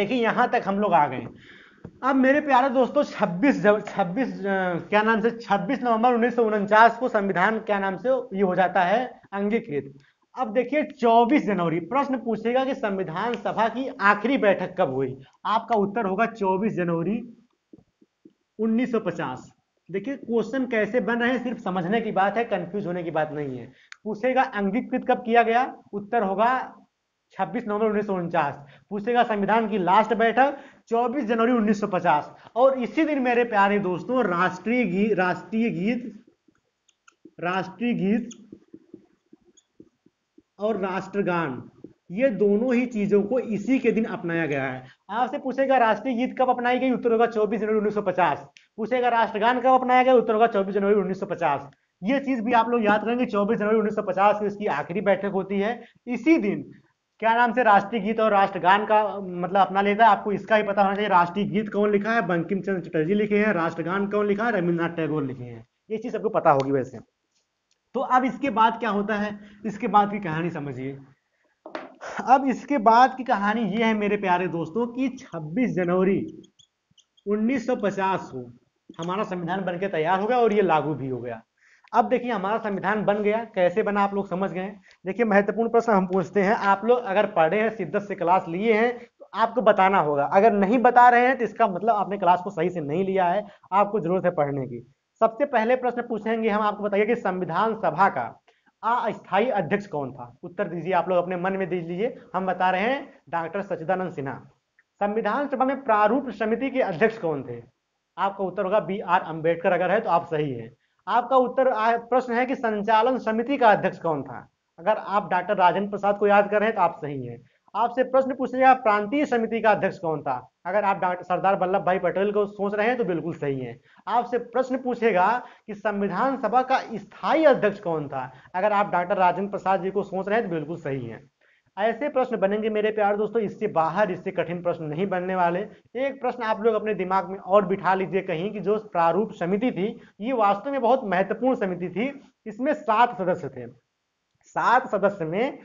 देखिए यहां तक हम लोग आ गए अब मेरे प्यारे दोस्तों 26 26 क्या नाम से 26 नवंबर उन्नीस को संविधान क्या नाम से ये हो जाता है अंगीकृत अब देखिए 24 जनवरी प्रश्न पूछेगा कि संविधान सभा की आखिरी बैठक कब हुई आपका उत्तर होगा 24 जनवरी 1950 देखिए क्वेश्चन कैसे बन रहे हैं सिर्फ समझने की बात है कंफ्यूज होने की बात नहीं है पूछेगा अंगीकृत कब किया गया उत्तर होगा 26 नवंबर उन्नीस पूछेगा संविधान की लास्ट बैठक 24 जनवरी 1950 और इसी दिन मेरे प्यारे दोस्तों राष्ट्रीय गीत राष्ट्रीय गीत राष्ट्रीय गीत और राष्ट्रगान ये दोनों ही चीजों को इसी के दिन अपनाया गया है आपसे पूछेगा राष्ट्रीय गीत कब अपनाई गई उत्तर होगा चौबीस जनवरी 1950 पूछेगा राष्ट्रगान कब अपनाया गया उत्तर होगा चौबीस जनवरी 1950 ये चीज भी आप लोग याद करेंगे चौबीस जनवरी 1950 को इसकी आखिरी बैठक होती है इसी दिन क्या नाम से राष्ट्रीय गीत और राष्ट्रगान का मतलब अपना लेता है आपको इसका ही पता होना चाहिए राष्ट्रीय गीत कौन लिखा है बंकिम चंद्र चटर्जी लिखे हैं राष्ट्रगान कौन लिखा है रविन्द्रनाथ टैगोर लिखे हैं ये चीज सबको पता होगी वैसे तो अब इसके बाद क्या होता है इसके बाद की कहानी समझिए अब इसके बाद की कहानी यह है मेरे प्यारे दोस्तों कि 26 जनवरी 1950 को हमारा संविधान बनकर तैयार हो गया और ये लागू भी हो गया अब देखिए हमारा संविधान बन गया कैसे बना आप लोग समझ गए देखिए महत्वपूर्ण प्रश्न हम पूछते हैं आप लोग अगर पढ़े हैं सिद्धत से क्लास लिए हैं तो आपको बताना होगा अगर नहीं बता रहे हैं तो इसका मतलब आपने क्लास को सही से नहीं लिया है आपको जरूरत है पढ़ने की सबसे पहले प्रश्न पूछेंगे हम आपको बताइए कि संविधान सभा का अस्थायी अध्यक्ष कौन था उत्तर दीजिए आप लोग अपने मन में दे लीजिए हम बता रहे हैं डॉक्टर सचिदानंद सिन्हा संविधान सभा में प्रारूप समिति के अध्यक्ष कौन थे आपका उत्तर होगा बी आर अम्बेडकर अगर है तो आप सही है आपका उत्तर प्रश्न है कि संचालन समिति का अध्यक्ष कौन था अगर आप डॉक्टर राजेंद्र प्रसाद को याद कर रहे हैं तो आप सही है आपसे प्रश्न पूछेगा प्रांतीय समिति का अध्यक्ष कौन था अगर आप डॉक्टर सरदार वल्लभ भाई पटेल को सोच रहे हैं तो बिल्कुल सही है आपसे प्रश्न पूछेगा कि संविधान सभा का स्थायी अध्यक्ष कौन था अगर आप डॉक्टर राजेंद्र प्रसाद जी को सोच रहे हैं तो बिल्कुल सही है ऐसे प्रश्न बनेंगे मेरे प्यार दोस्तों इससे बाहर इससे कठिन प्रश्न नहीं बनने वाले एक प्रश्न आप लोग अपने दिमाग में और बिठा लीजिए कहीं कि जो प्रारूप समिति थी ये वास्तव में बहुत महत्वपूर्ण समिति थी इसमें सात सदस्य थे सात सदस्य में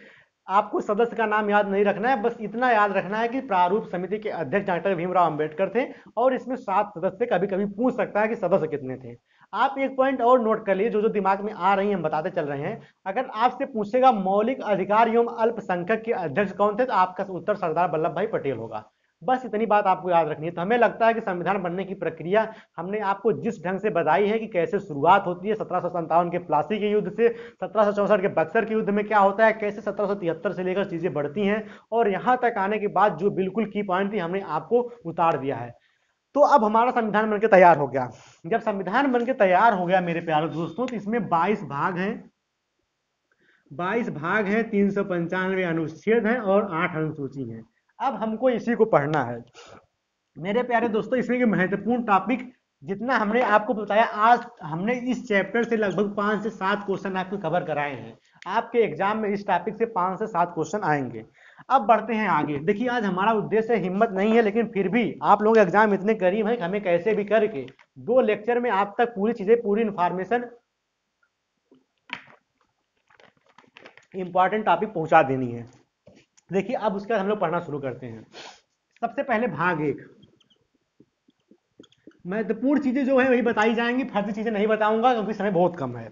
आपको सदस्य का नाम याद नहीं रखना है बस इतना याद रखना है कि प्रारूप समिति के अध्यक्ष डॉक्टर भीमराव अंबेडकर थे और इसमें सात सदस्य कभी कभी पूछ सकता है कि सदस्य कितने थे आप एक पॉइंट और नोट कर लिए जो जो दिमाग में आ रही है हम बताते चल रहे हैं अगर आपसे पूछेगा मौलिक अधिकार एवं अल्पसंख्यक के अध्यक्ष कौन थे तो आपका उत्तर सरदार वल्लभ भाई पटेल होगा बस इतनी बात आपको याद रखनी है तो हमें लगता है कि संविधान बनने की प्रक्रिया हमने आपको जिस ढंग से बताई है कि कैसे शुरुआत होती है सत्रह के प्लासी के युद्ध से सत्रह के बक्सर के युद्ध में क्या होता है कैसे सत्रह से लेकर चीजें बढ़ती हैं और यहाँ तक आने के बाद जो बिल्कुल की पॉइंट थी हमने आपको उतार दिया है तो अब हमारा संविधान बनकर तैयार हो गया जब संविधान बनकर तैयार हो गया मेरे प्यारे दोस्तों तो इसमें 22 भाग हैं 22 भाग हैं तीन अनुच्छेद हैं और आठ अनुसूची हैं अब हमको इसी को पढ़ना है मेरे प्यारे दोस्तों इसमें के महत्वपूर्ण टॉपिक जितना हमने आपको बताया आज हमने इस चैप्टर से लगभग पांच से सात क्वेश्चन आपको कवर कराए हैं आपके एग्जाम में इस टॉपिक से पांच से सात क्वेश्चन आएंगे अब बढ़ते हैं आगे देखिए आज हमारा उद्देश्य हिम्मत नहीं है लेकिन फिर भी आप लोग एग्जाम इतने करीब हैं कि हमें कैसे भी करके दो लेक्चर में आप तक पूरी चीजें पूरी इंफॉर्मेशन इंपॉर्टेंट टॉपिक पहुंचा देनी है देखिए अब उसके बाद हम लोग पढ़ना शुरू करते हैं सबसे पहले भाग एक महत्वपूर्ण चीजें जो है वही बताई जाएंगी फर्जी चीजें नहीं बताऊंगा क्योंकि समय बहुत कम है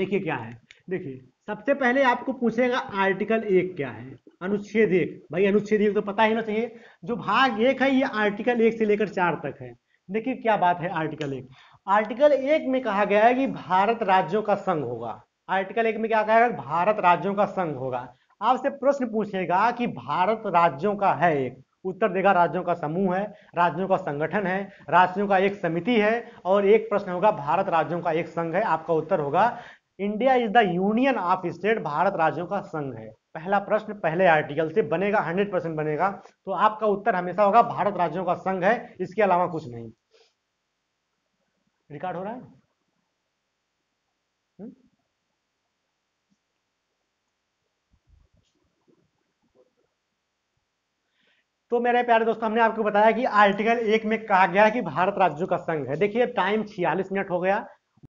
देखिए क्या है देखिए सबसे पहले आपको पूछेगा आर्टिकल एक क्या है अनुच्छेद एक भाई अनुच्छेद एक तो पता ही ना चाहिए जो भाग एक है ये आर्टिकल एक से लेकर चार तक है देखिए क्या बात है आर्टिकल एक आर्टिकल एक में कहा गया है कि भारत राज्यों का संघ होगा आर्टिकल एक में क्या कहा गया भारत राज्यों का संघ होगा आपसे प्रश्न पूछेगा कि भारत राज्यों का है एक उत्तर देगा राज्यों का समूह है राज्यों का संगठन है राज्यों का एक समिति है और एक प्रश्न होगा भारत राज्यों का एक संघ है आपका उत्तर होगा India is the union of state Bharat राज्यों का संघ है पहला प्रश्न पहले आर्टिकल से बनेगा 100 परसेंट बनेगा तो आपका उत्तर हमेशा होगा भारत राज्यों का संघ है इसके अलावा कुछ नहीं रिकॉर्ड हो रहा है तो मेरे प्यारे दोस्तों हमने आपको बताया कि आर्टिकल एक में कहा गया है कि भारत राज्यों का संघ है देखिए टाइम छियालीस मिनट हो गया